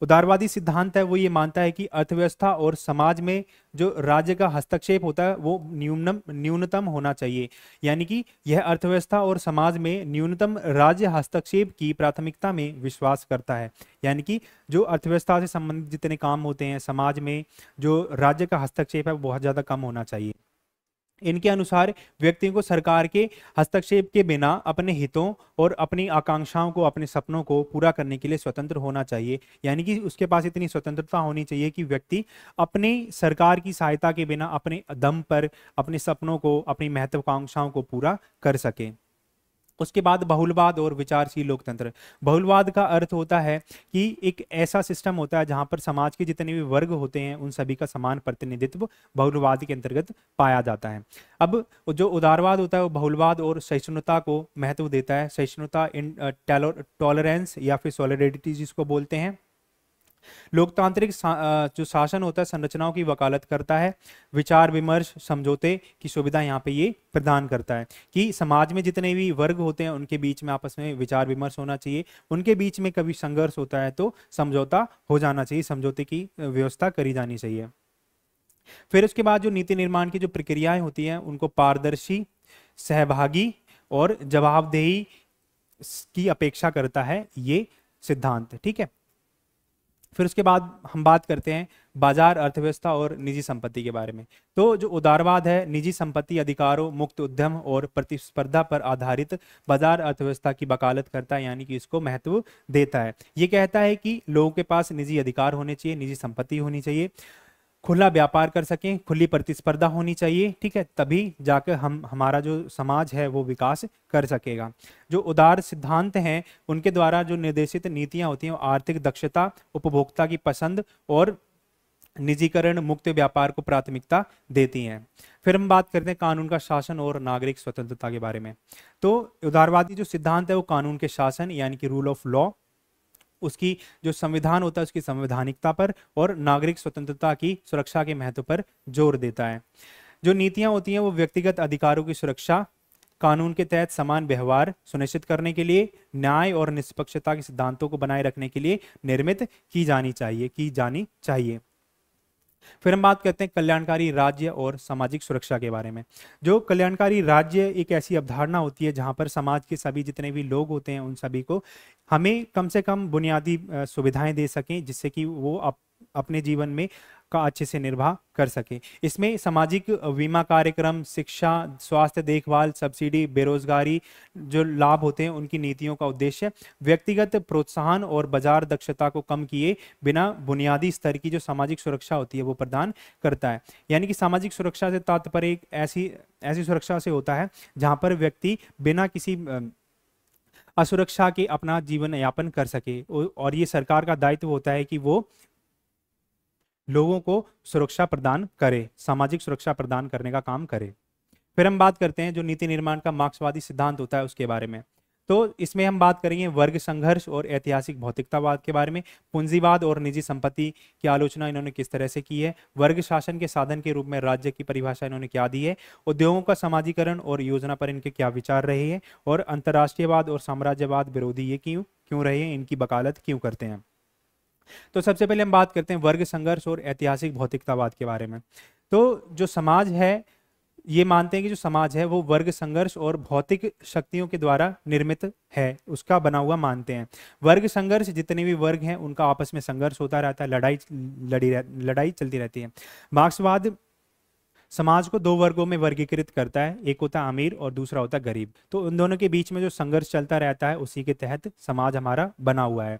उदारवादी सिद्धांत है वो ये मानता है कि अर्थव्यवस्था और समाज में जो राज्य का हस्तक्षेप होता है वो न्यूनतम न्यूनतम होना चाहिए यानी कि यह अर्थव्यवस्था और समाज में न्यूनतम राज्य हस्तक्षेप की प्राथमिकता में विश्वास करता है यानी कि जो अर्थव्यवस्था से संबंधित जितने काम होते हैं समाज में जो राज्य का हस्तक्षेप है वो बहुत ज़्यादा कम होना चाहिए इनके अनुसार व्यक्ति को सरकार के हस्तक्षेप के बिना अपने हितों और अपनी आकांक्षाओं को अपने सपनों को पूरा करने के लिए स्वतंत्र होना चाहिए यानी कि उसके पास इतनी स्वतंत्रता होनी चाहिए कि व्यक्ति अपने सरकार की सहायता के बिना अपने दम पर अपने सपनों को अपनी महत्वाकांक्षाओं को पूरा कर सके उसके बाद बहुलवाद और विचारशील लोकतंत्र बहुलवाद का अर्थ होता है कि एक ऐसा सिस्टम होता है जहां पर समाज के जितने भी वर्ग होते हैं उन सभी का समान प्रतिनिधित्व बहुलवाद के अंतर्गत पाया जाता है अब जो उदारवाद होता है वो बहुलवाद और सहिष्णुता को महत्व देता है सहिष्णुता इन टॉलरेंस या फिर सॉलिडेरिटी जिसको बोलते हैं लोकतांत्रिक जो शासन होता है संरचनाओं की वकालत करता है विचार विमर्श समझौते की सुविधा यहाँ पे ये प्रदान करता है कि समाज में जितने भी वर्ग होते हैं उनके बीच में आपस में विचार विमर्श होना चाहिए उनके बीच में कभी संघर्ष होता है तो समझौता हो जाना चाहिए समझौते की व्यवस्था करी जानी चाहिए फिर उसके बाद जो नीति निर्माण की जो प्रक्रियाएं होती हैं उनको पारदर्शी सहभागी और जवाबदेही की अपेक्षा करता है ये सिद्धांत ठीक है फिर उसके बाद हम बात करते हैं बाजार अर्थव्यवस्था और निजी संपत्ति के बारे में तो जो उदारवाद है निजी संपत्ति अधिकारों मुक्त उद्यम और प्रतिस्पर्धा पर आधारित बाजार अर्थव्यवस्था की वकालत करता है यानी कि इसको महत्व देता है ये कहता है कि लोगों के पास निजी अधिकार होने चाहिए निजी संपत्ति होनी चाहिए खुला व्यापार कर सकें खुली प्रतिस्पर्धा होनी चाहिए ठीक है तभी जाकर हम हमारा जो समाज है वो विकास कर सकेगा जो उदार सिद्धांत हैं उनके द्वारा जो निर्देशित नीतियाँ होती हैं आर्थिक दक्षता उपभोक्ता की पसंद और निजीकरण मुक्त व्यापार को प्राथमिकता देती हैं फिर हम बात करते हैं कानून का शासन और नागरिक स्वतंत्रता के बारे में तो उदारवादी जो सिद्धांत है वो कानून के शासन यानी कि रूल ऑफ लॉ उसकी जो संविधान होता है उसकी संवैधानिकता पर और नागरिक स्वतंत्रता की सुरक्षा के महत्व पर जोर देता है जो नीतियां होती हैं वो व्यक्तिगत अधिकारों की सुरक्षा कानून के तहत समान व्यवहार सुनिश्चित करने के लिए न्याय और निष्पक्षता के सिद्धांतों को बनाए रखने के लिए निर्मित की जानी चाहिए की जानी चाहिए फिर हम बात करते हैं कल्याणकारी राज्य और सामाजिक सुरक्षा के बारे में जो कल्याणकारी राज्य एक ऐसी अवधारणा होती है जहां पर समाज के सभी जितने भी लोग होते हैं उन सभी को हमें कम से कम बुनियादी सुविधाएं दे सकें जिससे कि वो अपने जीवन में का अच्छे से निर्वाह कर सके इसमें सामाजिक बीमा कार्यक्रम शिक्षा स्वास्थ्य देखभाल सब्सिडी बेरोजगारी जो लाभ होते हैं उनकी नीतियों का उद्देश्य व्यक्तिगत प्रोत्साहन और बाजार दक्षता को कम किए बिना बुनियादी स्तर की जो सामाजिक सुरक्षा होती है वो प्रदान करता है यानी कि सामाजिक सुरक्षा से तात्पर्य एक ऐसी ऐसी सुरक्षा से होता है जहाँ पर व्यक्ति बिना किसी असुरक्षा के अपना जीवन यापन कर सके और ये सरकार का दायित्व होता है कि वो लोगों को सुरक्षा प्रदान करे सामाजिक सुरक्षा प्रदान करने का काम करे फिर हम बात करते हैं जो नीति निर्माण का मार्क्सवादी सिद्धांत होता है उसके बारे में तो इसमें हम बात करेंगे वर्ग संघर्ष और ऐतिहासिक भौतिकतावाद के बारे में पूंजीवाद और निजी संपत्ति की आलोचना इन्होंने किस तरह से की है वर्ग शासन के साधन के रूप में राज्य की परिभाषा इन्होंने क्या दी है उद्योगों का समाजीकरण और योजना पर इनके क्या विचार रहे हैं और अंतर्राष्ट्रीयवाद और साम्राज्यवाद विरोधी ये क्यों क्यों रहे हैं इनकी वकालत क्यों करते हैं तो सबसे पहले हम बात करते हैं वर्ग संघर्ष और ऐतिहासिक भौतिकतावाद के बारे में तो जो समाज है ये मानते हैं कि जो समाज है वो वर्ग संघर्ष और भौतिक शक्तियों के द्वारा निर्मित है उसका बना हुआ मानते हैं वर्ग संघर्ष जितने भी वर्ग हैं उनका आपस में संघर्ष होता रहता है लड़ाई लड़ी लड़ाई चलती रहती है मार्क्सवाद समाज को दो वर्गों में वर्गीकृत करता है एक होता है अमीर और दूसरा होता गरीब तो उन दोनों के बीच में जो संघर्ष चलता रहता है उसी के तहत समाज हमारा बना हुआ है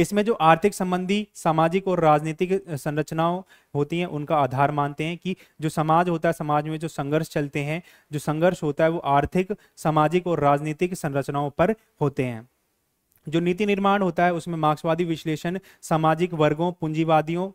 इसमें जो आर्थिक संबंधी सामाजिक और राजनीतिक संरचनाओं होती हैं उनका आधार मानते हैं कि जो समाज होता है समाज में जो संघर्ष चलते हैं जो संघर्ष होता है वो आर्थिक सामाजिक और राजनीतिक संरचनाओं पर होते हैं जो नीति निर्माण होता है उसमें मार्क्सवादी विश्लेषण सामाजिक वर्गों पूंजीवादियों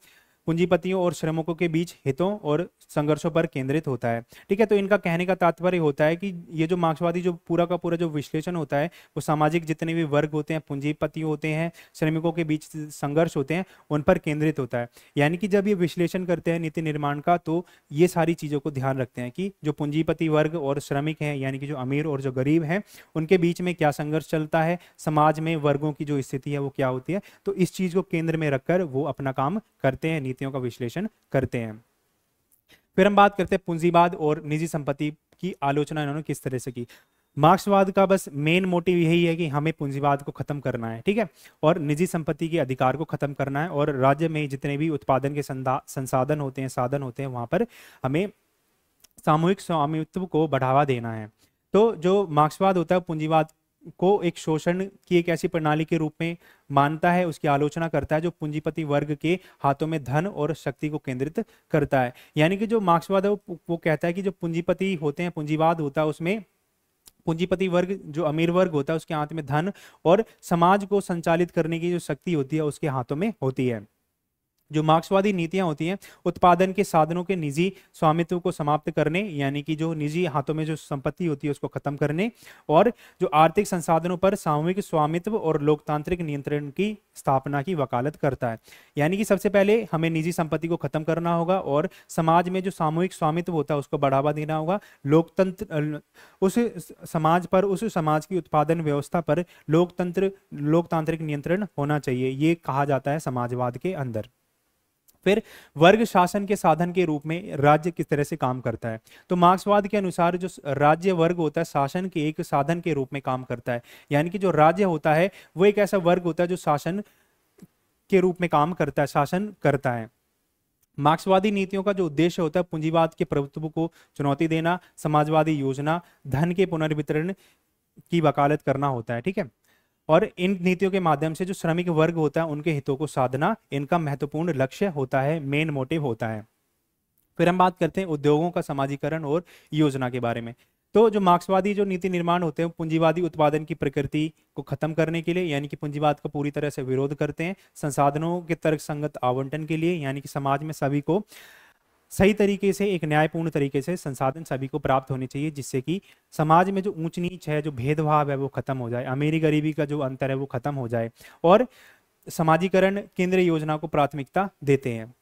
पूंजीपतियों और श्रमिकों के बीच हितों और संघर्षों पर केंद्रित होता है ठीक है तो इनका कहने का तात्पर्य होता है कि ये जो मार्क्सवादी जो पूरा का पूरा जो विश्लेषण होता है वो सामाजिक जितने भी वर्ग होते हैं पूंजीपति होते हैं श्रमिकों के बीच संघर्ष होते हैं उन पर केंद्रित होता है यानी कि जब ये विश्लेषण करते हैं नीति निर्माण का तो ये सारी चीज़ों को ध्यान रखते हैं कि जो पूंजीपति वर्ग और श्रमिक हैं यानी कि जो अमीर और जो गरीब हैं उनके बीच में क्या संघर्ष चलता है समाज में वर्गों की जो स्थिति है वो क्या होती है तो इस चीज़ को केंद्र में रखकर वो अपना काम करते हैं नीतियों का विश्लेषण करते हैं फिर हम बात करते हैं पूंजीवाद और निजी संपत्ति की आलोचना इन्होंने किस तरह से की मार्क्सवाद का बस मेन मोटिव यही है कि हमें पूंजीवाद को खत्म करना है ठीक है और निजी संपत्ति के अधिकार को खत्म करना है और राज्य में जितने भी उत्पादन के संसाधन होते हैं साधन होते हैं वहां पर हमें सामूहिक स्वामित्व को बढ़ावा देना है तो जो मार्क्सवाद होता है पूंजीवाद को एक शोषण की एक ऐसी प्रणाली के रूप में मानता है उसकी आलोचना करता है जो पूंजीपति वर्ग के हाथों में धन और शक्ति को केंद्रित करता है यानी कि जो मार्क्सवाद है वो, वो कहता है कि जो पूंजीपति होते हैं पूंजीवाद होता है उसमें पूंजीपति वर्ग जो अमीर वर्ग होता है उसके हाथ में धन और समाज को संचालित करने की जो शक्ति होती है उसके हाथों में होती है जो मार्क्सवादी नीतियां होती हैं उत्पादन के साधनों के निजी स्वामित्व को समाप्त करने यानी कि जो निजी हाथों में जो संपत्ति होती है उसको खत्म करने और जो आर्थिक संसाधनों पर सामूहिक स्वामित्व और लोकतांत्रिक नियंत्रण की स्थापना की वकालत करता है यानी कि सबसे पहले हमें निजी संपत्ति को खत्म करना होगा और समाज में जो सामूहिक स्वामित्व होता है उसको बढ़ावा देना होगा लोकतंत्र उस समाज पर उस समाज की उत्पादन व्यवस्था पर लोकतंत्र लोकतांत्रिक नियंत्रण होना चाहिए ये कहा जाता है समाजवाद के अंदर फिर वर्ग शासन के साधन के रूप में राज्य किस तरह से काम करता है तो मार्क्सवाद के अनुसार जो राज्य वर्ग होता है शासन के एक साधन के रूप में काम करता है यानी कि जो राज्य होता है वो एक ऐसा वर्ग होता है जो शासन के रूप में काम करता है शासन करता है मार्क्सवादी नीतियों का जो उद्देश्य होता है पूंजीवाद के प्रभुत्व को चुनौती देना समाजवादी योजना धन के पुनर्वितरण की वकालत करना होता है ठीक है और इन नीतियों के माध्यम से जो श्रमिक वर्ग होता है उनके हितों को साधना इनका महत्वपूर्ण लक्ष्य होता है मेन मोटिव होता है फिर हम बात करते हैं उद्योगों का समाजीकरण और योजना के बारे में तो जो मार्क्सवादी जो नीति निर्माण होते हैं पूंजीवादी उत्पादन की प्रकृति को खत्म करने के लिए यानी कि पूंजीवाद का पूरी तरह से विरोध करते हैं संसाधनों के तर्क संगत आवंटन के लिए यानी कि समाज में सभी को सही तरीके से एक न्यायपूर्ण तरीके से संसाधन सभी को प्राप्त होने चाहिए जिससे कि समाज में जो ऊंच नीच है जो भेदभाव है वो खत्म हो जाए अमीरी गरीबी का जो अंतर है वो खत्म हो जाए और समाजीकरण केंद्र योजना को प्राथमिकता देते हैं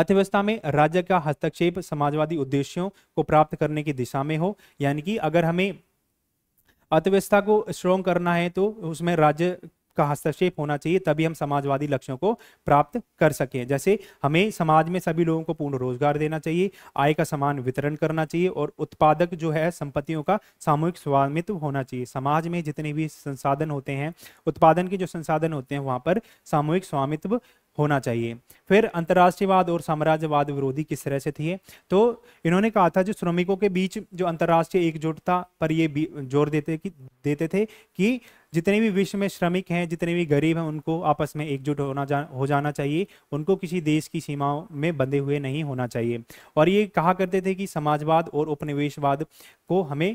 अर्थव्यवस्था में राज्य का हस्तक्षेप समाजवादी उद्देश्यों को प्राप्त करने की दिशा में हो यानी कि अगर हमें अर्थव्यवस्था को स्ट्रॉन्ग करना है तो उसमें राज्य का हस्तक्षेप होना चाहिए तभी हम समाजवादी लक्ष्यों को प्राप्त कर सकें जैसे हमें समाज में सभी लोगों को पूर्ण रोजगार देना चाहिए आय का समान वितरण करना चाहिए और उत्पादक जो है संपत्तियों का सामूहिक स्वामित्व होना चाहिए समाज में जितने भी संसाधन होते हैं उत्पादन के जो संसाधन होते हैं वहाँ पर सामूहिक स्वामित्व होना चाहिए फिर अंतर्राष्ट्रीयवाद और साम्राज्यवाद विरोधी किस तरह से थी तो इन्होंने कहा था जो श्रमिकों के बीच जो अंतर्राष्ट्रीय एकजुटता पर ये जोर देते कि देते थे कि जितने भी विश्व में श्रमिक हैं जितने भी गरीब हैं उनको आपस में एकजुट होना जा, हो जाना चाहिए उनको किसी देश की सीमाओं में बंधे हुए नहीं होना चाहिए और ये कहा करते थे कि समाजवाद और उपनिवेशवाद को हमें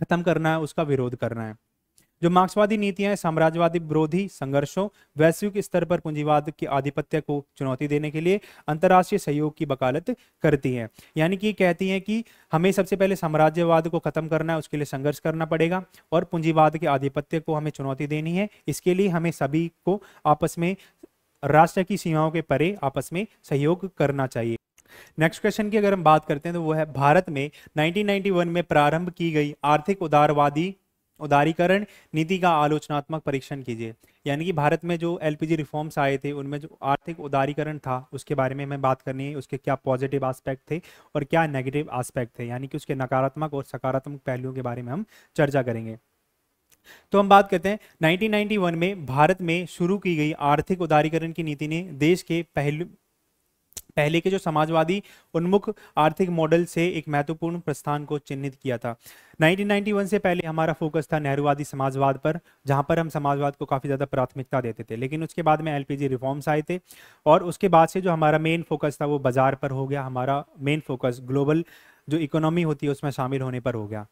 खत्म करना है उसका विरोध करना है जो मार्क्सवादी नीतियां साम्राज्यवादी विरोधी संघर्षों वैश्विक स्तर पर पूंजीवाद के आधिपत्य को चुनौती देने के लिए अंतर्राष्ट्रीय सहयोग की वकालत करती हैं यानी कि कहती हैं कि हमें सबसे पहले साम्राज्यवाद को खत्म करना है उसके लिए संघर्ष करना पड़ेगा और पूंजीवाद के आधिपत्य को हमें चुनौती देनी है इसके लिए हमें सभी को आपस में राष्ट्र की सीमाओं के परे आपस में सहयोग करना चाहिए नेक्स्ट क्वेश्चन की अगर हम बात करते हैं तो वो है भारत में 1991 में प्रारंभ की गई आर्थिक उदारवादी उदारीकरण नीति का आलोचनात्मक परीक्षण कीजिए यानी कि भारत में जो एलपीजी रिफॉर्म्स आए थे उनमें जो आर्थिक उदारीकरण था उसके बारे में हमें बात करनी है उसके क्या पॉजिटिव आस्पेक्ट थे और क्या नेगेटिव आस्पेक्ट थे यानी कि उसके नकारात्मक और सकारात्मक पहलुओं के बारे में हम चर्चा करेंगे तो हम बात करते हैं 1991 में भारत में शुरू की गई आर्थिक उदारीकरण की नीति ने देश के पहलू पहले के जो समाजवादी उन्मुख आर्थिक मॉडल से एक महत्वपूर्ण प्रस्थान को चिन्हित किया था 1991 से पहले हमारा फोकस था नेहरूवादी समाजवाद पर जहां पर हम समाजवाद को काफ़ी ज़्यादा प्राथमिकता देते थे लेकिन उसके बाद में एलपीजी रिफॉर्म्स आए थे और उसके बाद से जो हमारा मेन फोकस था वो बाज़ार पर हो गया हमारा मेन फोकस ग्लोबल जो इकोनॉमी होती है उसमें शामिल होने पर हो गया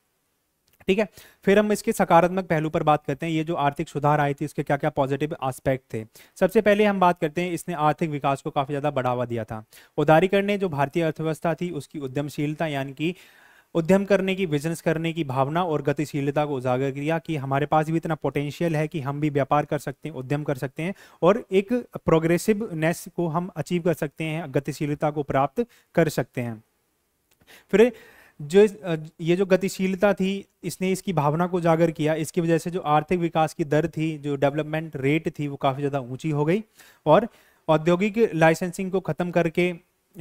ठीक है फिर हम इसके सकारात्मक पहलू पर बात करते हैं ये जो आर्थिक सुधार आए थे इसके क्या क्या पॉजिटिव आस्पेक्ट थे सबसे पहले हम बात करते हैं इसने आर्थिक विकास को काफ़ी ज़्यादा बढ़ावा दिया था उदारीकरण ने जो भारतीय अर्थव्यवस्था थी उसकी उद्यमशीलता यानी कि उद्यम करने की बिजनेस करने की भावना और गतिशीलता को उजागर किया कि हमारे पास भी इतना पोटेंशियल है कि हम भी व्यापार कर सकते हैं उद्यम कर सकते हैं और एक प्रोग्रेसिवनेस को हम अचीव कर सकते हैं गतिशीलता को प्राप्त कर सकते हैं फिर जो ये जो गतिशीलता थी इसने इसकी भावना को जागर किया इसकी वजह से जो आर्थिक विकास की दर थी जो डेवलपमेंट रेट थी वो काफ़ी ज़्यादा ऊंची हो गई और औद्योगिक लाइसेंसिंग को ख़त्म करके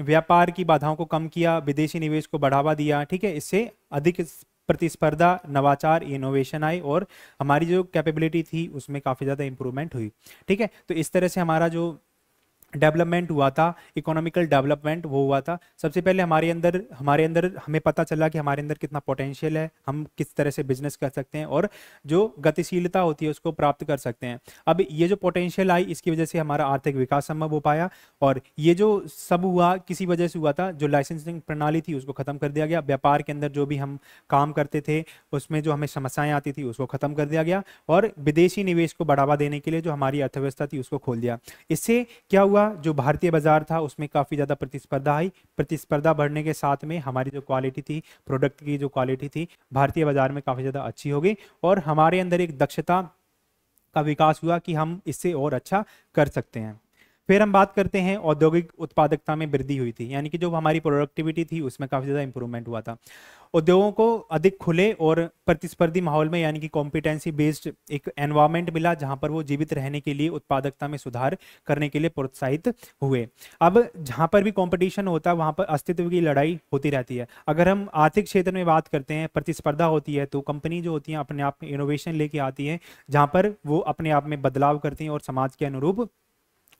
व्यापार की बाधाओं को कम किया विदेशी निवेश को बढ़ावा दिया ठीक है इससे अधिक प्रतिस्पर्धा नवाचार इनोवेशन आई और हमारी जो कैपेबिलिटी थी उसमें काफ़ी ज़्यादा इंप्रूवमेंट हुई ठीक है तो इस तरह से हमारा जो डेवलपमेंट हुआ था इकोनॉमिकल डेवलपमेंट वो हुआ था सबसे पहले हमारे अंदर हमारे अंदर हमें पता चला कि हमारे अंदर कितना पोटेंशियल है हम किस तरह से बिजनेस कर सकते हैं और जो गतिशीलता होती है उसको प्राप्त कर सकते हैं अब ये जो पोटेंशियल आई इसकी वजह से हमारा आर्थिक विकास संभव हो पाया और ये जो सब हुआ किसी वजह से हुआ था जो लाइसेंसिंग प्रणाली थी उसको ख़त्म कर दिया गया व्यापार के अंदर जो भी हम काम करते थे उसमें जो हमें समस्याएं आती थी उसको ख़त्म कर दिया गया और विदेशी निवेश को बढ़ावा देने के लिए जो हमारी अर्थव्यवस्था थी उसको खोल दिया इससे क्या हुआ जो भारतीय बाज़ार था उसमें काफ़ी ज़्यादा प्रतिस्पर्धा आई प्रतिस्पर्धा बढ़ने के साथ में हमारी जो क्वालिटी थी प्रोडक्ट की जो क्वालिटी थी भारतीय बाज़ार में काफ़ी ज़्यादा अच्छी हो गई और हमारे अंदर एक दक्षता का विकास हुआ कि हम इससे और अच्छा कर सकते हैं फिर हम बात करते हैं औद्योगिक उत्पादकता में वृद्धि हुई थी यानी कि जो हमारी प्रोडक्टिविटी थी उसमें काफ़ी ज़्यादा इंप्रूवमेंट हुआ था उद्योगों को अधिक खुले और प्रतिस्पर्धी माहौल में यानी कि कॉम्पिटेंसी बेस्ड एक एनवायरमेंट मिला जहां पर वो जीवित रहने के लिए उत्पादकता में सुधार करने के लिए प्रोत्साहित हुए अब जहां पर भी कंपटीशन होता है वहां पर अस्तित्व की लड़ाई होती रहती है अगर हम आर्थिक क्षेत्र में बात करते हैं प्रतिस्पर्धा होती है तो कंपनी जो होती है अपने आप में इनोवेशन लेके आती है जहाँ पर वो अपने आप में बदलाव करती हैं और समाज के अनुरूप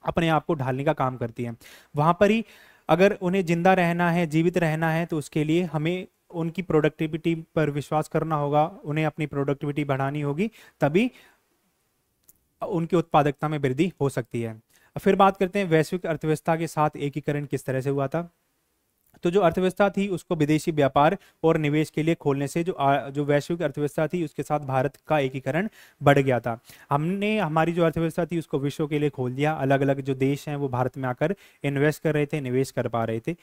अपने आप को ढालने का काम करती है वहां पर ही अगर उन्हें जिंदा रहना है जीवित रहना है तो उसके लिए हमें उनकी प्रोडक्टिविटी पर विश्वास करना होगा उन्हें अपनी प्रोडक्टिविटी बढ़ानी होगी तभी उनकी उत्पादकता में वृद्धि हो सकती है फिर बात करते हैं वैश्विक अर्थव्यवस्था के साथ एकीकरण किस तरह से हुआ था तो जो अर्थव्यवस्था थी उसको विदेशी व्यापार और निवेश के लिए खोलने से जो आ, जो वैश्विक अर्थव्यवस्था थी उसके साथ भारत का एकीकरण बढ़ गया था हमने हमारी जो अर्थव्यवस्था थी उसको विश्व के लिए खोल दिया अलग अलग जो देश हैं वो भारत में आकर इन्वेस्ट कर रहे थे निवेश कर पा रहे थे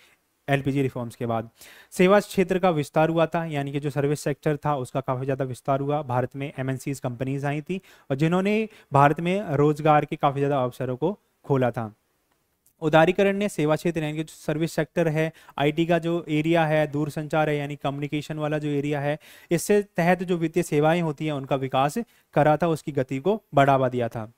एलपीजी रिफॉर्म्स के बाद सेवा क्षेत्र का विस्तार हुआ था यानी कि जो सर्विस सेक्टर था उसका काफ़ी ज़्यादा विस्तार हुआ भारत में एम कंपनीज आई थी और जिन्होंने भारत में रोजगार के काफ़ी ज़्यादा अवसरों को खोला था उदारीकरण ने सेवा क्षेत्र यानी कि सर्विस सेक्टर है आईटी का जो एरिया है दूरसंचार है यानी कम्युनिकेशन वाला जो एरिया है इससे तहत जो वित्तीय सेवाएं होती हैं उनका विकास करा था उसकी गति को बढ़ावा दिया था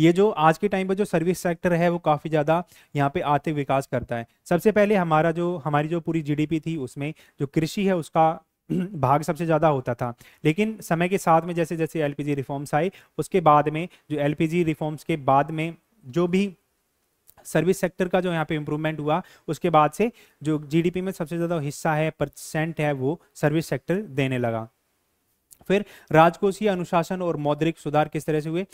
ये जो आज के टाइम पर जो सर्विस सेक्टर है वो काफ़ी ज़्यादा यहाँ पे आर्थिक विकास करता है सबसे पहले हमारा जो हमारी जो पूरी जी थी उसमें जो कृषि है उसका भाग सबसे ज़्यादा होता था लेकिन समय के साथ में जैसे जैसे एलपीजी रिफॉर्म्स आए उसके बाद में जो एलपीजी रिफॉर्म्स के बाद में जो भी सर्विस सेक्टर का जो यहाँ पे इम्प्रूवमेंट हुआ उसके बाद से जो जीडीपी में सबसे ज़्यादा हिस्सा है परसेंट है वो सर्विस सेक्टर देने लगा फिर राजकोषीय अनुशासन और मौद्रिक सुधार किस तरह से हुए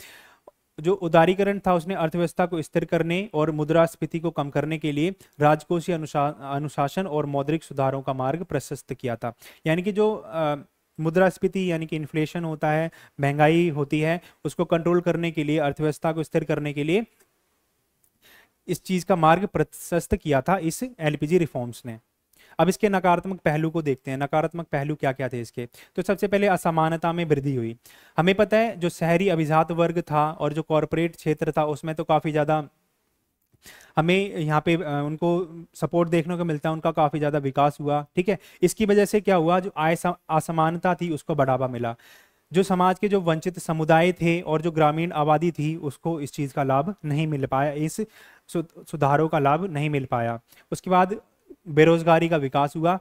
जो उदारीकरण था उसने अर्थव्यवस्था को स्थिर करने और मुद्रास्फीति को कम करने के लिए राजकोषीय अनुशा, अनुशासन और मौद्रिक सुधारों का मार्ग प्रशस्त किया था यानी कि जो आ, मुद्रास्फीति यानी कि इन्फ्लेशन होता है महंगाई होती है उसको कंट्रोल करने के लिए अर्थव्यवस्था को स्थिर करने के लिए इस चीज़ का मार्ग प्रशस्त किया था इस एलपीजी रिफॉर्म्स ने अब इसके नकारात्मक पहलू को देखते हैं नकारात्मक पहलू क्या क्या थे इसके तो सबसे पहले असमानता में वृद्धि हुई हमें पता है जो शहरी अभिजात वर्ग था और जो कॉरपोरेट क्षेत्र था उसमें तो काफ़ी ज़्यादा हमें यहाँ पे उनको सपोर्ट देखने को मिलता है उनका काफ़ी ज़्यादा विकास हुआ ठीक है इसकी वजह से क्या हुआ जो आय असमानता थी उसको बढ़ावा मिला जो समाज के जो वंचित समुदाय थे और जो ग्रामीण आबादी थी उसको इस चीज़ का लाभ नहीं मिल पाया इस सुधारों का लाभ नहीं मिल पाया उसके बाद बेरोजगारी का विकास हुआ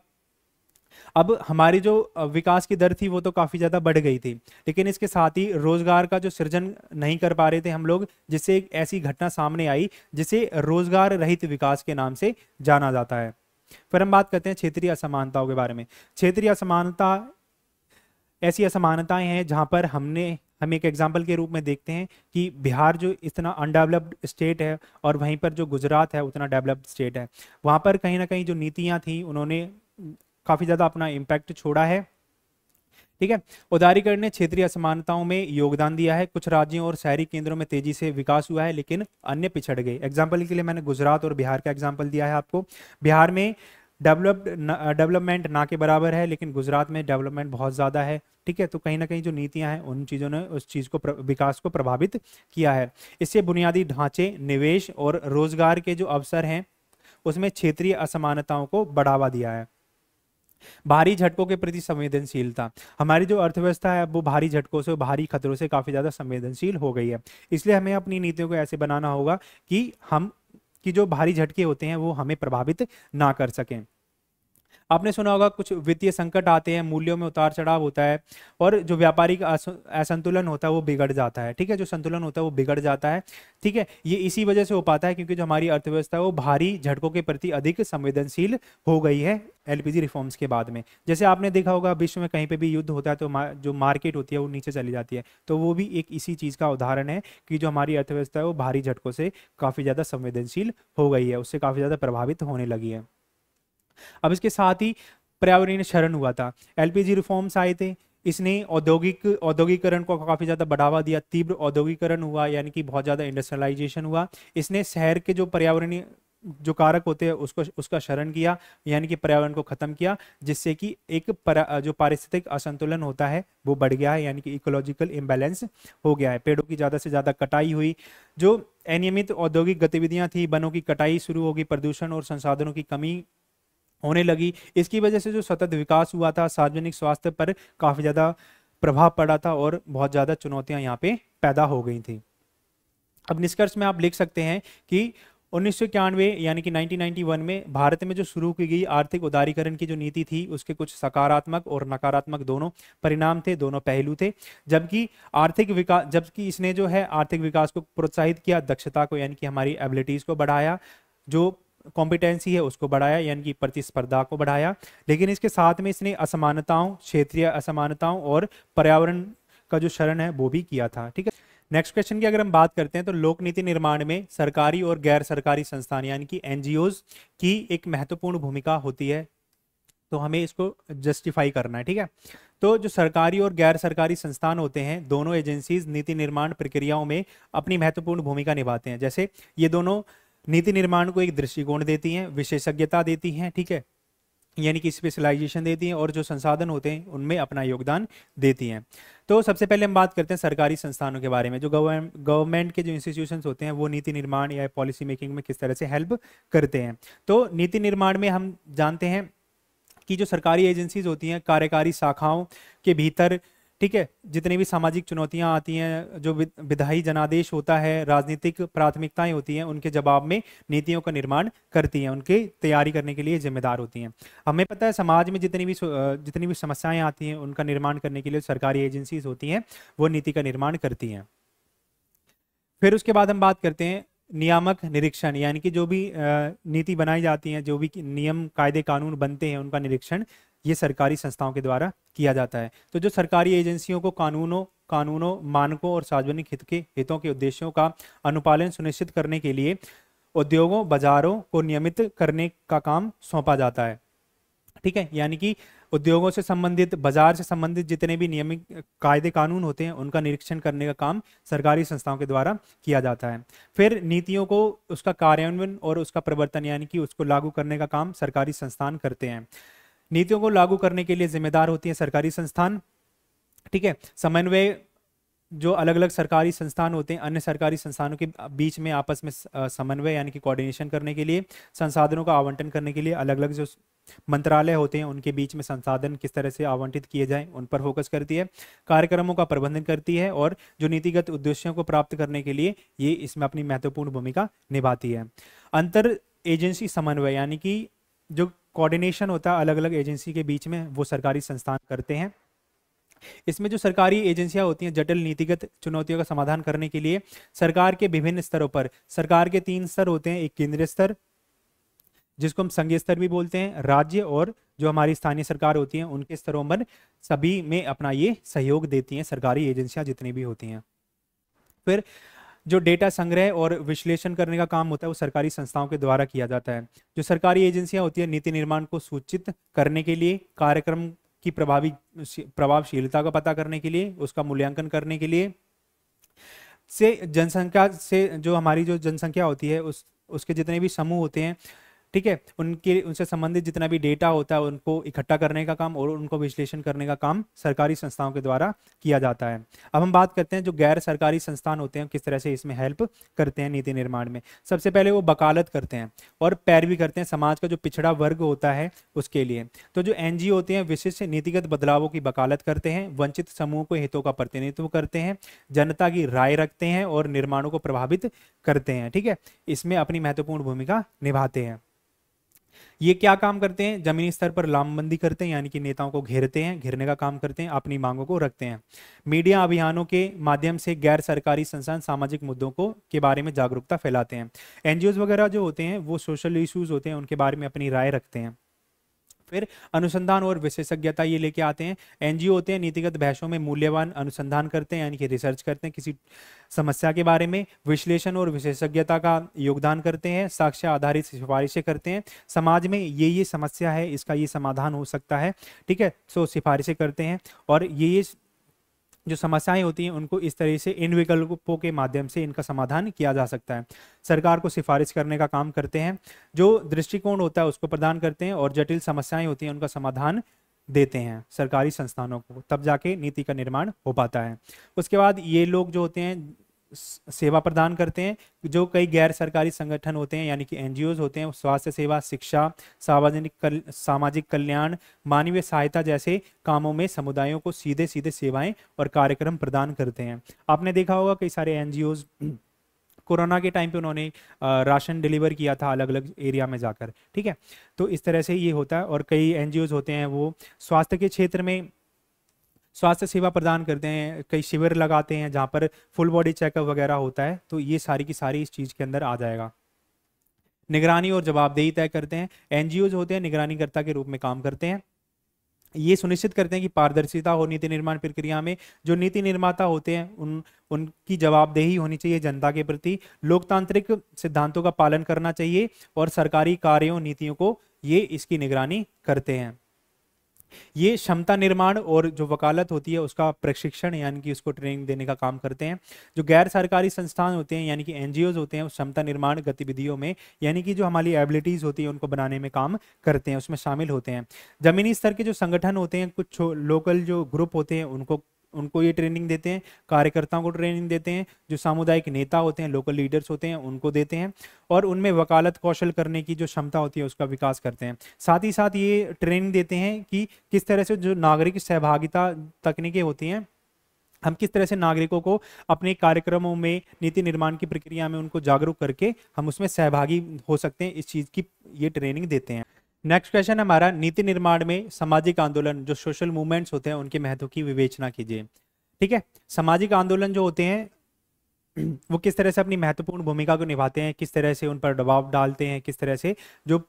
अब हमारी जो विकास की दर थी वो तो काफ़ी ज़्यादा बढ़ गई थी लेकिन इसके साथ ही रोज़गार का जो सृजन नहीं कर पा रहे थे हम लोग जिससे एक ऐसी घटना सामने आई जिसे रोज़गार रहित विकास के नाम से जाना जाता है फिर हम बात करते हैं क्षेत्रीय असमानताओं के बारे में क्षेत्रीय असमानता ऐसी असमानताएं हैं जहां पर हमने हम एक एग्जाम्पल के रूप में देखते हैं कि बिहार जो इतना अनडेवलप्ड स्टेट है और वहीं पर जो गुजरात है उतना डेवलप्ड स्टेट है वहाँ पर कहीं ना कहीं जो नीतियाँ थी उन्होंने काफ़ी ज़्यादा अपना इम्पैक्ट छोड़ा है ठीक है उदारीकरण ने क्षेत्रीय असमानताओं में योगदान दिया है कुछ राज्यों और शहरी केंद्रों में तेजी से विकास हुआ है लेकिन अन्य पिछड़ गए एग्जाम्पल के लिए मैंने गुजरात और बिहार का एग्जाम्पल दिया है आपको बिहार में डेवलप्ड डेवलपमेंट ना के बराबर है लेकिन गुजरात में डेवलपमेंट बहुत ज़्यादा है ठीक है तो कहीं ना कहीं जो नीतियां हैं उन चीज़ों ने उस चीज़ को विकास को प्रभावित किया है इससे बुनियादी ढांचे निवेश और रोजगार के जो अवसर हैं उसमें क्षेत्रीय असमानताओं को बढ़ावा दिया है भारी झटकों के प्रति संवेदनशीलता हमारी जो अर्थव्यवस्था है वो भारी झटकों से भारी खतरों से काफी ज्यादा संवेदनशील हो गई है इसलिए हमें अपनी नीतियों को ऐसे बनाना होगा कि हम कि जो भारी झटके होते हैं वो हमें प्रभावित ना कर सकें आपने सुना होगा कुछ वित्तीय संकट आते हैं मूल्यों में उतार चढ़ाव होता है और जो व्यापारिक असंतुलन होता है वो बिगड़ जाता है ठीक है जो संतुलन होता है वो बिगड़ जाता है ठीक है ये इसी वजह से हो पाता है क्योंकि जो हमारी अर्थव्यवस्था है वो भारी झटकों के प्रति अधिक संवेदनशील हो गई है एलपीजी रिफॉर्म्स के बाद में जैसे आपने देखा होगा विश्व में कहीं पर भी युद्ध होता है तो जो मार्केट होती है वो नीचे चली जाती है तो वो भी एक इसी चीज़ का उदाहरण है कि जो हमारी अर्थव्यवस्था है वो भारी झटकों से काफ़ी ज़्यादा संवेदनशील हो गई है उससे काफ़ी ज़्यादा प्रभावित होने लगी है अब इसके साथ ही पर्यावरणीय क्षरण हुआ था एलपीजी रिफॉर्म्स आए थे इसने औद्योगिक औद्योगिकरण को काफ़ी ज़्यादा बढ़ावा दिया तीव्र औद्योगिकरण हुआ यानी कि बहुत ज़्यादा इंडस्ट्रियलाइजेशन हुआ इसने शहर के जो पर्यावरणीय जो कारक होते हैं उसको उसका शरण किया यानी कि पर्यावरण को खत्म किया जिससे कि एक पर, जो पारिस्थितिक असंतुलन होता है वो बढ़ गया है यानी कि इकोलॉजिकल इम्बेलेंस हो गया है पेड़ों की ज़्यादा से ज़्यादा कटाई हुई जो अनियमित औद्योगिक गतिविधियां थी वनों की कटाई शुरू होगी प्रदूषण और संसाधनों की कमी होने लगी इसकी वजह से जो सतत विकास हुआ था सार्वजनिक स्वास्थ्य पर काफ़ी ज़्यादा प्रभाव पड़ा था और बहुत ज़्यादा चुनौतियां यहाँ पे पैदा हो गई थी अब निष्कर्ष में आप लिख सकते हैं कि उन्नीस यानी कि 1991 में भारत में जो शुरू की गई आर्थिक उदारीकरण की जो नीति थी उसके कुछ सकारात्मक और नकारात्मक दोनों परिणाम थे दोनों पहलू थे जबकि आर्थिक विकास जबकि इसने जो है आर्थिक विकास को प्रोत्साहित किया दक्षता को यानी कि हमारी एबिलिटीज़ को बढ़ाया जो कॉम्पिटेंसी है उसको बढ़ाया यानी कि प्रतिस्पर्धा को बढ़ाया लेकिन इसके साथ में इसने असमानताओं क्षेत्रीय असमानताओं और पर्यावरण का जो शरण है वो भी किया था ठीक है नेक्स्ट क्वेश्चन की अगर हम बात करते हैं तो लोक नीति निर्माण में सरकारी और गैर सरकारी संस्थान यानी कि एन की एक महत्वपूर्ण भूमिका होती है तो हमें इसको जस्टिफाई करना है ठीक है तो जो सरकारी और गैर सरकारी संस्थान होते हैं दोनों एजेंसीज नीति निर्माण प्रक्रियाओं में अपनी महत्वपूर्ण भूमिका निभाते हैं जैसे ये दोनों नीति निर्माण को एक दृष्टिकोण देती हैं विशेषज्ञता देती हैं ठीक है यानी कि स्पेशलाइजेशन देती हैं और जो संसाधन होते हैं उनमें अपना योगदान देती हैं तो सबसे पहले हम बात करते हैं सरकारी संस्थानों के बारे में जो गवर्नमेंट के जो इंस्टीट्यूशंस होते हैं वो नीति निर्माण या पॉलिसी मेकिंग में किस तरह से हेल्प करते हैं तो नीति निर्माण में हम जानते हैं कि जो सरकारी एजेंसीज होती हैं कार्यकारी शाखाओं के भीतर ठीक है जितनी भी सामाजिक चुनौतियां आती हैं जो विधायी जनादेश होता है राजनीतिक प्राथमिकताएं होती हैं उनके जवाब में नीतियों का निर्माण करती हैं उनकी तैयारी करने के लिए जिम्मेदार होती हैं हमें पता है समाज में जितनी भी जितनी भी समस्याएं आती हैं उनका निर्माण करने के लिए सरकारी एजेंसीज होती हैं वो नीति का निर्माण करती हैं फिर उसके बाद हम बात करते हैं नियामक निरीक्षण यानी कि जो भी नीति बनाई जाती है जो भी नियम कायदे कानून बनते हैं उनका निरीक्षण ये सरकारी संस्थाओं के द्वारा किया जाता है तो जो सरकारी एजेंसियों को कानूनों कानूनों मानकों और सार्वजनिक हित के हितों के उद्देश्यों का अनुपालन सुनिश्चित करने के लिए उद्योगों बाजारों को नियमित करने का काम सौंपा जाता है ठीक है यानी कि उद्योगों से संबंधित बाजार से संबंधित जितने भी नियमित कायदे कानून होते हैं उनका निरीक्षण करने का काम सरकारी संस्थाओं के द्वारा किया जाता है फिर नीतियों को उसका कार्यान्वयन और उसका प्रवर्तन यानी कि उसको लागू करने का काम सरकारी संस्थान करते हैं नीतियों को लागू करने के लिए जिम्मेदार होती है सरकारी संस्थान ठीक है समन्वय जो अलग अलग सरकारी संस्थान होते हैं अन्य सरकारी संस्थानों के बीच में आपस में समन्वय यानी कि कोऑर्डिनेशन करने के लिए संसाधनों का आवंटन करने के लिए अलग अलग जो मंत्रालय होते हैं उनके बीच में संसाधन किस तरह से आवंटित किए जाएं उन पर फोकस करती है कार्यक्रमों का प्रबंधन करती है और जो नीतिगत उद्देश्यों को प्राप्त करने के लिए ये इसमें अपनी महत्वपूर्ण भूमिका निभाती है अंतर एजेंसी समन्वय यानी कि जो कोऑर्डिनेशन होता है अलग अलग एजेंसी के बीच में वो सरकारी संस्थान करते हैं इसमें जो सरकारी एजेंसियां होती हैं जटिल नीतिगत चुनौतियों का समाधान करने के लिए सरकार के विभिन्न स्तरों पर सरकार के तीन स्तर होते हैं एक केंद्रीय स्तर जिसको हम संघीय स्तर भी बोलते हैं राज्य और जो हमारी स्थानीय सरकार होती है उनके स्तरों पर सभी में अपना ये सहयोग देती हैं सरकारी एजेंसियां जितनी भी होती हैं फिर जो डेटा संग्रह और विश्लेषण करने का काम होता है वो सरकारी संस्थाओं के द्वारा किया जाता है जो सरकारी एजेंसियां होती है नीति निर्माण को सूचित करने के लिए कार्यक्रम की प्रभावी प्रभावशीलता का पता करने के लिए उसका मूल्यांकन करने के लिए से जनसंख्या से जो हमारी जो जनसंख्या होती है उस उसके जितने भी समूह होते हैं ठीक है उनके उनसे संबंधित जितना भी डेटा होता है उनको इकट्ठा करने का काम और उनको विश्लेषण करने का काम सरकारी संस्थाओं के द्वारा किया जाता है अब हम बात करते हैं जो गैर सरकारी संस्थान होते हैं किस तरह से इसमें हेल्प करते हैं नीति निर्माण में सबसे पहले वो वकालत करते हैं और पैरवी करते हैं समाज का जो पिछड़ा वर्ग होता है उसके लिए तो जो एन होते हैं विशिष्ट नीतिगत बदलावों की वकालत करते हैं वंचित समूह को हितों का प्रतिनिधित्व करते हैं जनता की राय रखते हैं और निर्माणों को प्रभावित करते हैं ठीक है इसमें अपनी महत्वपूर्ण भूमिका निभाते हैं ये क्या काम करते हैं जमीनी स्तर पर लामबंदी करते हैं यानी कि नेताओं को घेरते हैं घेरने का काम करते हैं अपनी मांगों को रखते हैं मीडिया अभियानों के माध्यम से गैर सरकारी संस्थान सामाजिक मुद्दों को के बारे में जागरूकता फैलाते हैं एनजीओ वगैरह जो होते हैं वो सोशल इशूज़ होते हैं उनके बारे में अपनी राय रखते हैं फिर अनुसंधान और विशेषज्ञता ये लेके आते हैं एनजीओ होते हैं नीतिगत बहसों में मूल्यवान अनुसंधान करते हैं यानी कि रिसर्च करते हैं किसी समस्या के बारे में विश्लेषण और विशेषज्ञता का योगदान करते हैं साक्ष्य आधारित सिफारिशें करते हैं समाज में ये ये समस्या है इसका ये समाधान हो सकता है ठीक है सो सिफारिशें करते हैं और ये ये जो समस्याएं होती हैं उनको इस तरह से इन विकल्पों के माध्यम से इनका समाधान किया जा सकता है सरकार को सिफारिश करने का काम करते हैं जो दृष्टिकोण होता है उसको प्रदान करते हैं और जटिल समस्याएं होती हैं उनका समाधान देते हैं सरकारी संस्थानों को तब जाके नीति का निर्माण हो पाता है उसके बाद ये लोग जो होते हैं सेवा प्रदान करते हैं जो कई गैर सरकारी संगठन होते हैं यानी कि एनजीओज होते हैं स्वास्थ्य सेवा शिक्षा सार्वजनिक कल, सामाजिक कल्याण मानवीय सहायता जैसे कामों में समुदायों को सीधे सीधे सेवाएं और कार्यक्रम प्रदान करते हैं आपने देखा होगा कई सारे एनजीओज कोरोना के टाइम पे उन्होंने राशन डिलीवर किया था अलग अलग एरिया में जाकर ठीक है तो इस तरह से ये होता है और कई एन होते हैं वो स्वास्थ्य के क्षेत्र में स्वास्थ्य सेवा प्रदान करते हैं कई शिविर लगाते हैं जहाँ पर फुल बॉडी चेकअप वगैरह होता है तो ये सारी की सारी इस चीज़ के अंदर आ जाएगा निगरानी और जवाबदेही तय करते हैं एनजीओज होते हैं निगरानीकर्ता के रूप में काम करते हैं ये सुनिश्चित करते हैं कि पारदर्शिता हो नीति निर्माण प्रक्रिया में जो नीति निर्माता होते हैं उन उनकी जवाबदेही होनी चाहिए जनता के प्रति लोकतांत्रिक सिद्धांतों का पालन करना चाहिए और सरकारी कार्यों नीतियों को ये इसकी निगरानी करते हैं ये क्षमता निर्माण और जो वकालत होती है उसका प्रशिक्षण यानी कि उसको ट्रेनिंग देने का काम करते हैं जो गैर सरकारी संस्थान होते हैं यानी कि एन होते हैं उस क्षमता निर्माण गतिविधियों में यानी कि जो हमारी एबिलिटीज़ होती है उनको बनाने में काम करते हैं उसमें शामिल होते हैं ज़मीनी स्तर के जो संगठन होते हैं कुछ लोकल जो ग्रुप होते हैं उनको उनको ये ट्रेनिंग देते हैं कार्यकर्ताओं को ट्रेनिंग देते हैं जो सामुदायिक नेता होते हैं लोकल लीडर्स होते हैं उनको देते हैं और उनमें वकालत कौशल करने की जो क्षमता होती है उसका विकास करते हैं साथ ही साथ ये ट्रेनिंग देते हैं कि किस तरह से जो नागरिक सहभागिता तकनीकें होती हैं हम किस तरह से नागरिकों को अपने कार्यक्रमों में नीति निर्माण की प्रक्रिया में उनको जागरूक करके हम उसमें सहभागी हो सकते हैं इस चीज़ की ये ट्रेनिंग देते हैं नेक्स्ट क्वेश्चन हमारा नीति निर्माण में सामाजिक आंदोलन जो सोशल मूवमेंट्स होते हैं उनके महत्व की विवेचना कीजिए ठीक है सामाजिक आंदोलन जो होते हैं वो किस तरह से अपनी महत्वपूर्ण भूमिका को निभाते हैं किस तरह से उन पर दबाव डालते हैं किस तरह से जो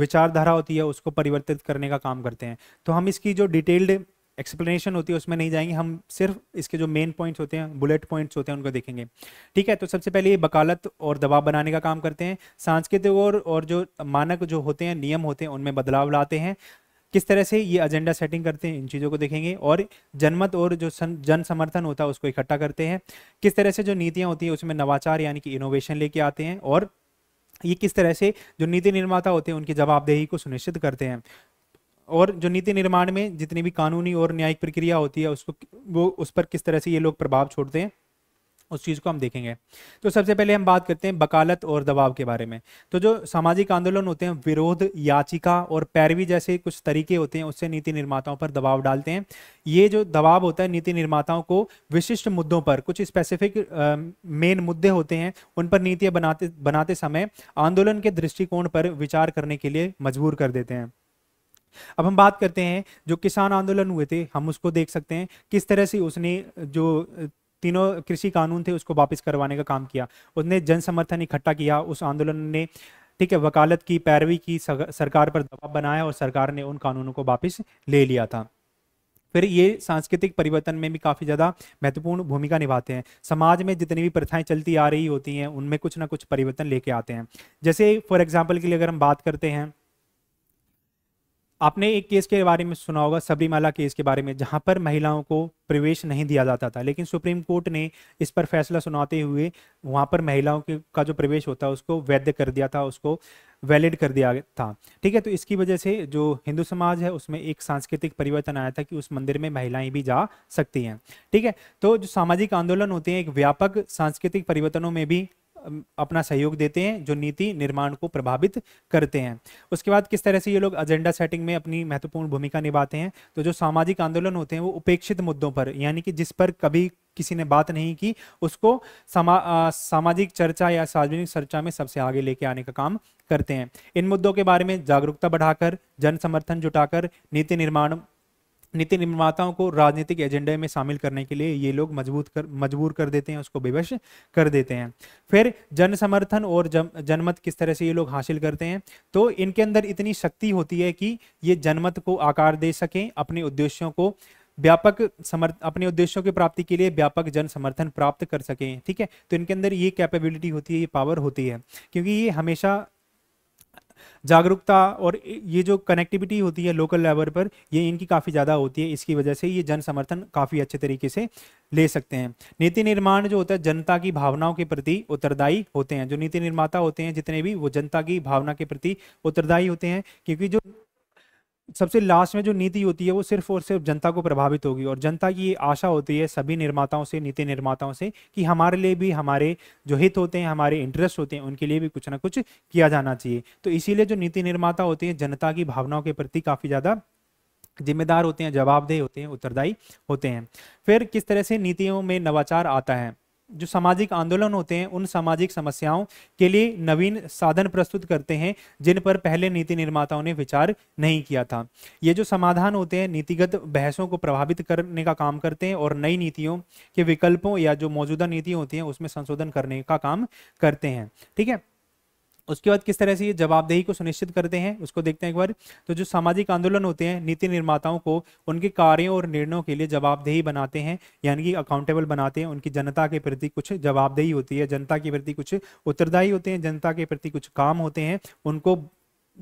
विचारधारा होती है उसको परिवर्तित करने का काम करते हैं तो हम इसकी जो डिटेल्ड एक्सप्लेनेशन होती है उसमें नहीं जाएंगे हम सिर्फ इसके जो मेन पॉइंट्स होते हैं बुलेट पॉइंट्स होते हैं उनको देखेंगे ठीक है तो सबसे पहले ये बकालत और दबाव बनाने का काम करते हैं सांस्कृतिक और और जो मानक जो होते हैं नियम होते हैं उनमें बदलाव लाते हैं किस तरह से ये एजेंडा सेटिंग करते हैं इन चीज़ों को देखेंगे और जनमत और जो जन समर्थन होता है उसको इकट्ठा करते हैं किस तरह से जो नीतियाँ होती हैं उसमें नवाचार यानी कि इनोवेशन लेके आते हैं और ये किस तरह से जो नीति निर्माता होते हैं उनकी जवाबदेही को सुनिश्चित करते हैं और जो नीति निर्माण में जितनी भी कानूनी और न्यायिक प्रक्रिया होती है उसको वो उस पर किस तरह से ये लोग प्रभाव छोड़ते हैं उस चीज़ को हम देखेंगे तो सबसे पहले हम बात करते हैं वकालत और दबाव के बारे में तो जो सामाजिक आंदोलन होते हैं विरोध याचिका और पैरवी जैसे कुछ तरीके होते हैं उससे नीति निर्माताओं पर दबाव डालते हैं ये जो दबाव होता है नीति निर्माताओं को विशिष्ट मुद्दों पर कुछ स्पेसिफिक मेन मुद्दे होते हैं उन पर नीतियाँ बनाते बनाते समय आंदोलन के दृष्टिकोण पर विचार करने के लिए मजबूर कर देते हैं अब हम बात करते हैं जो किसान आंदोलन हुए थे हम उसको देख सकते हैं किस तरह से उसने जो तीनों कृषि कानून थे उसको वापस करवाने का काम किया उसने जन समर्थन इकट्ठा किया उस आंदोलन ने ठीक है वकालत की पैरवी की सरकार पर दबाव बनाया और सरकार ने उन कानूनों को वापस ले लिया था फिर ये सांस्कृतिक परिवर्तन में भी काफ़ी ज़्यादा महत्वपूर्ण भूमिका निभाते हैं समाज में जितनी भी प्रथाएं चलती आ रही होती हैं उनमें कुछ ना कुछ परिवर्तन लेके आते हैं जैसे फॉर एग्जाम्पल के लिए अगर हम बात करते हैं आपने एक केस के बारे में सुना होगा सबरीमाला केस के बारे में जहां पर महिलाओं को प्रवेश नहीं दिया जाता था लेकिन सुप्रीम कोर्ट ने इस पर फैसला सुनाते हुए वहां पर महिलाओं के का जो प्रवेश होता है उसको वैध कर दिया था उसको वैलिड कर दिया था ठीक है तो इसकी वजह से जो हिंदू समाज है उसमें एक सांस्कृतिक परिवर्तन आया था कि उस मंदिर में महिलाएं भी जा सकती हैं ठीक है तो जो सामाजिक आंदोलन होते हैं एक व्यापक सांस्कृतिक परिवर्तनों में भी अपना सहयोग देते हैं जो नीति निर्माण को प्रभावित करते हैं उसके बाद किस तरह से ये लोग एजेंडा सेटिंग में अपनी महत्वपूर्ण भूमिका निभाते हैं तो जो सामाजिक आंदोलन होते हैं वो उपेक्षित मुद्दों पर यानी कि जिस पर कभी किसी ने बात नहीं की उसको समा आ, सामाजिक चर्चा या सार्वजनिक चर्चा में सबसे आगे लेके आने का काम करते हैं इन मुद्दों के बारे में जागरूकता बढ़ाकर जन समर्थन जुटाकर नीति निर्माण नीति निर्माताओं को राजनीतिक एजेंडे में शामिल करने के लिए ये लोग मजबूत कर मजबूर कर देते हैं उसको विवश कर देते हैं फिर जन समर्थन और जनमत किस तरह से ये लोग हासिल करते हैं तो इनके अंदर इतनी शक्ति होती है कि ये जनमत को आकार दे सकें अपने उद्देश्यों को व्यापक समर्थ अपने उद्देश्यों की प्राप्ति के लिए व्यापक जन समर्थन प्राप्त कर सकें ठीक है तो इनके अंदर ये कैपेबिलिटी होती है ये पावर होती है क्योंकि ये हमेशा जागरूकता और ये जो कनेक्टिविटी होती है लोकल लेवल पर ये इनकी काफ़ी ज़्यादा होती है इसकी वजह से ये जन समर्थन काफ़ी अच्छे तरीके से ले सकते हैं नीति निर्माण जो होता है जनता की भावनाओं के प्रति उत्तरदायी होते हैं जो नीति निर्माता होते हैं जितने भी वो जनता की भावना के प्रति उत्तरदायी होते हैं क्योंकि जो सबसे लास्ट में जो नीति होती है वो सिर्फ और सिर्फ जनता को प्रभावित होगी और जनता की आशा होती है सभी निर्माताओं से नीति निर्माताओं से कि हमारे लिए भी हमारे जो हित होते हैं हमारे इंटरेस्ट होते हैं उनके लिए भी कुछ ना कुछ किया जाना चाहिए तो इसीलिए जो नीति निर्माता होते हैं जनता की भावनाओं के प्रति काफ़ी ज़्यादा जिम्मेदार होते हैं जवाबदेह होते हैं उत्तरदायी होते हैं फिर किस तरह से नीतियों में नवाचार आता है जो सामाजिक आंदोलन होते हैं उन सामाजिक समस्याओं के लिए नवीन साधन प्रस्तुत करते हैं जिन पर पहले नीति निर्माताओं ने विचार नहीं किया था ये जो समाधान होते हैं नीतिगत बहसों को प्रभावित करने का काम करते हैं और नई नीतियों के विकल्पों या जो मौजूदा नीति होती है उसमें संशोधन करने का काम करते हैं ठीक है उसके बाद किस तरह से ये जवाबदेही को सुनिश्चित करते हैं उसको देखते हैं एक बार तो जो सामाजिक आंदोलन होते हैं नीति निर्माताओं को उनके कार्यों और निर्णयों के लिए जवाबदेही बनाते हैं यानी कि अकाउंटेबल बनाते हैं उनकी जनता के प्रति कुछ जवाबदेही होती है जनता के प्रति कुछ उत्तरदायी होते हैं जनता के प्रति कुछ काम होते हैं उनको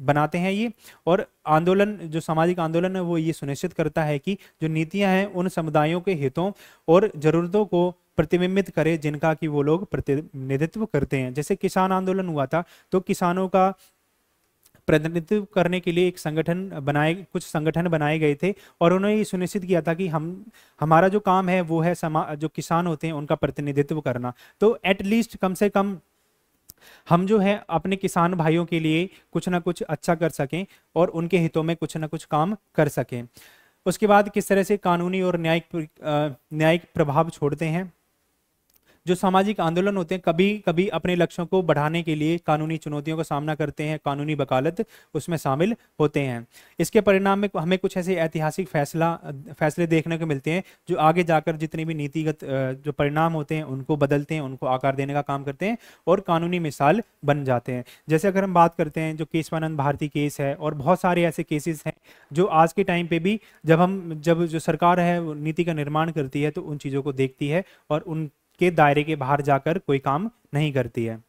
बनाते हैं ये और आंदोलन जो सामाजिक आंदोलन है वो ये सुनिश्चित करता है कि जो नीतियां हैं उन समुदायों के हितों और जरूरतों को प्रतिबिंबित करे जिनका कि वो लोग प्रतिनिधित्व करते हैं जैसे किसान आंदोलन हुआ था तो किसानों का प्रतिनिधित्व करने के लिए एक संगठन बनाए कुछ संगठन बनाए गए थे और उन्होंने ये सुनिश्चित किया था कि हम हमारा जो काम है वो है समा जो किसान होते हैं उनका प्रतिनिधित्व करना तो एटलीस्ट कम से कम हम जो है अपने किसान भाइयों के लिए कुछ ना कुछ अच्छा कर सकें और उनके हितों में कुछ ना कुछ काम कर सकें उसके बाद किस तरह से कानूनी और न्यायिक न्यायिक प्रभाव छोड़ते हैं जो सामाजिक आंदोलन होते हैं कभी कभी अपने लक्ष्यों को बढ़ाने के लिए कानूनी चुनौतियों का सामना करते हैं कानूनी वकालत उसमें शामिल होते हैं इसके परिणाम में हमें कुछ ऐसे ऐतिहासिक फैसला फैसले देखने को मिलते हैं जो आगे जाकर जितने भी नीतिगत जो परिणाम होते हैं उनको बदलते हैं उनको आकार देने का काम करते हैं और कानूनी मिसाल बन जाते हैं जैसे अगर हम बात करते हैं जो केशवानंद भारती केस है और बहुत सारे ऐसे केसेस हैं जो आज के टाइम पे भी जब हम जब जो सरकार है नीति का निर्माण करती है तो उन चीज़ों को देखती है और उन के दायरे के बाहर जाकर कोई काम नहीं करती है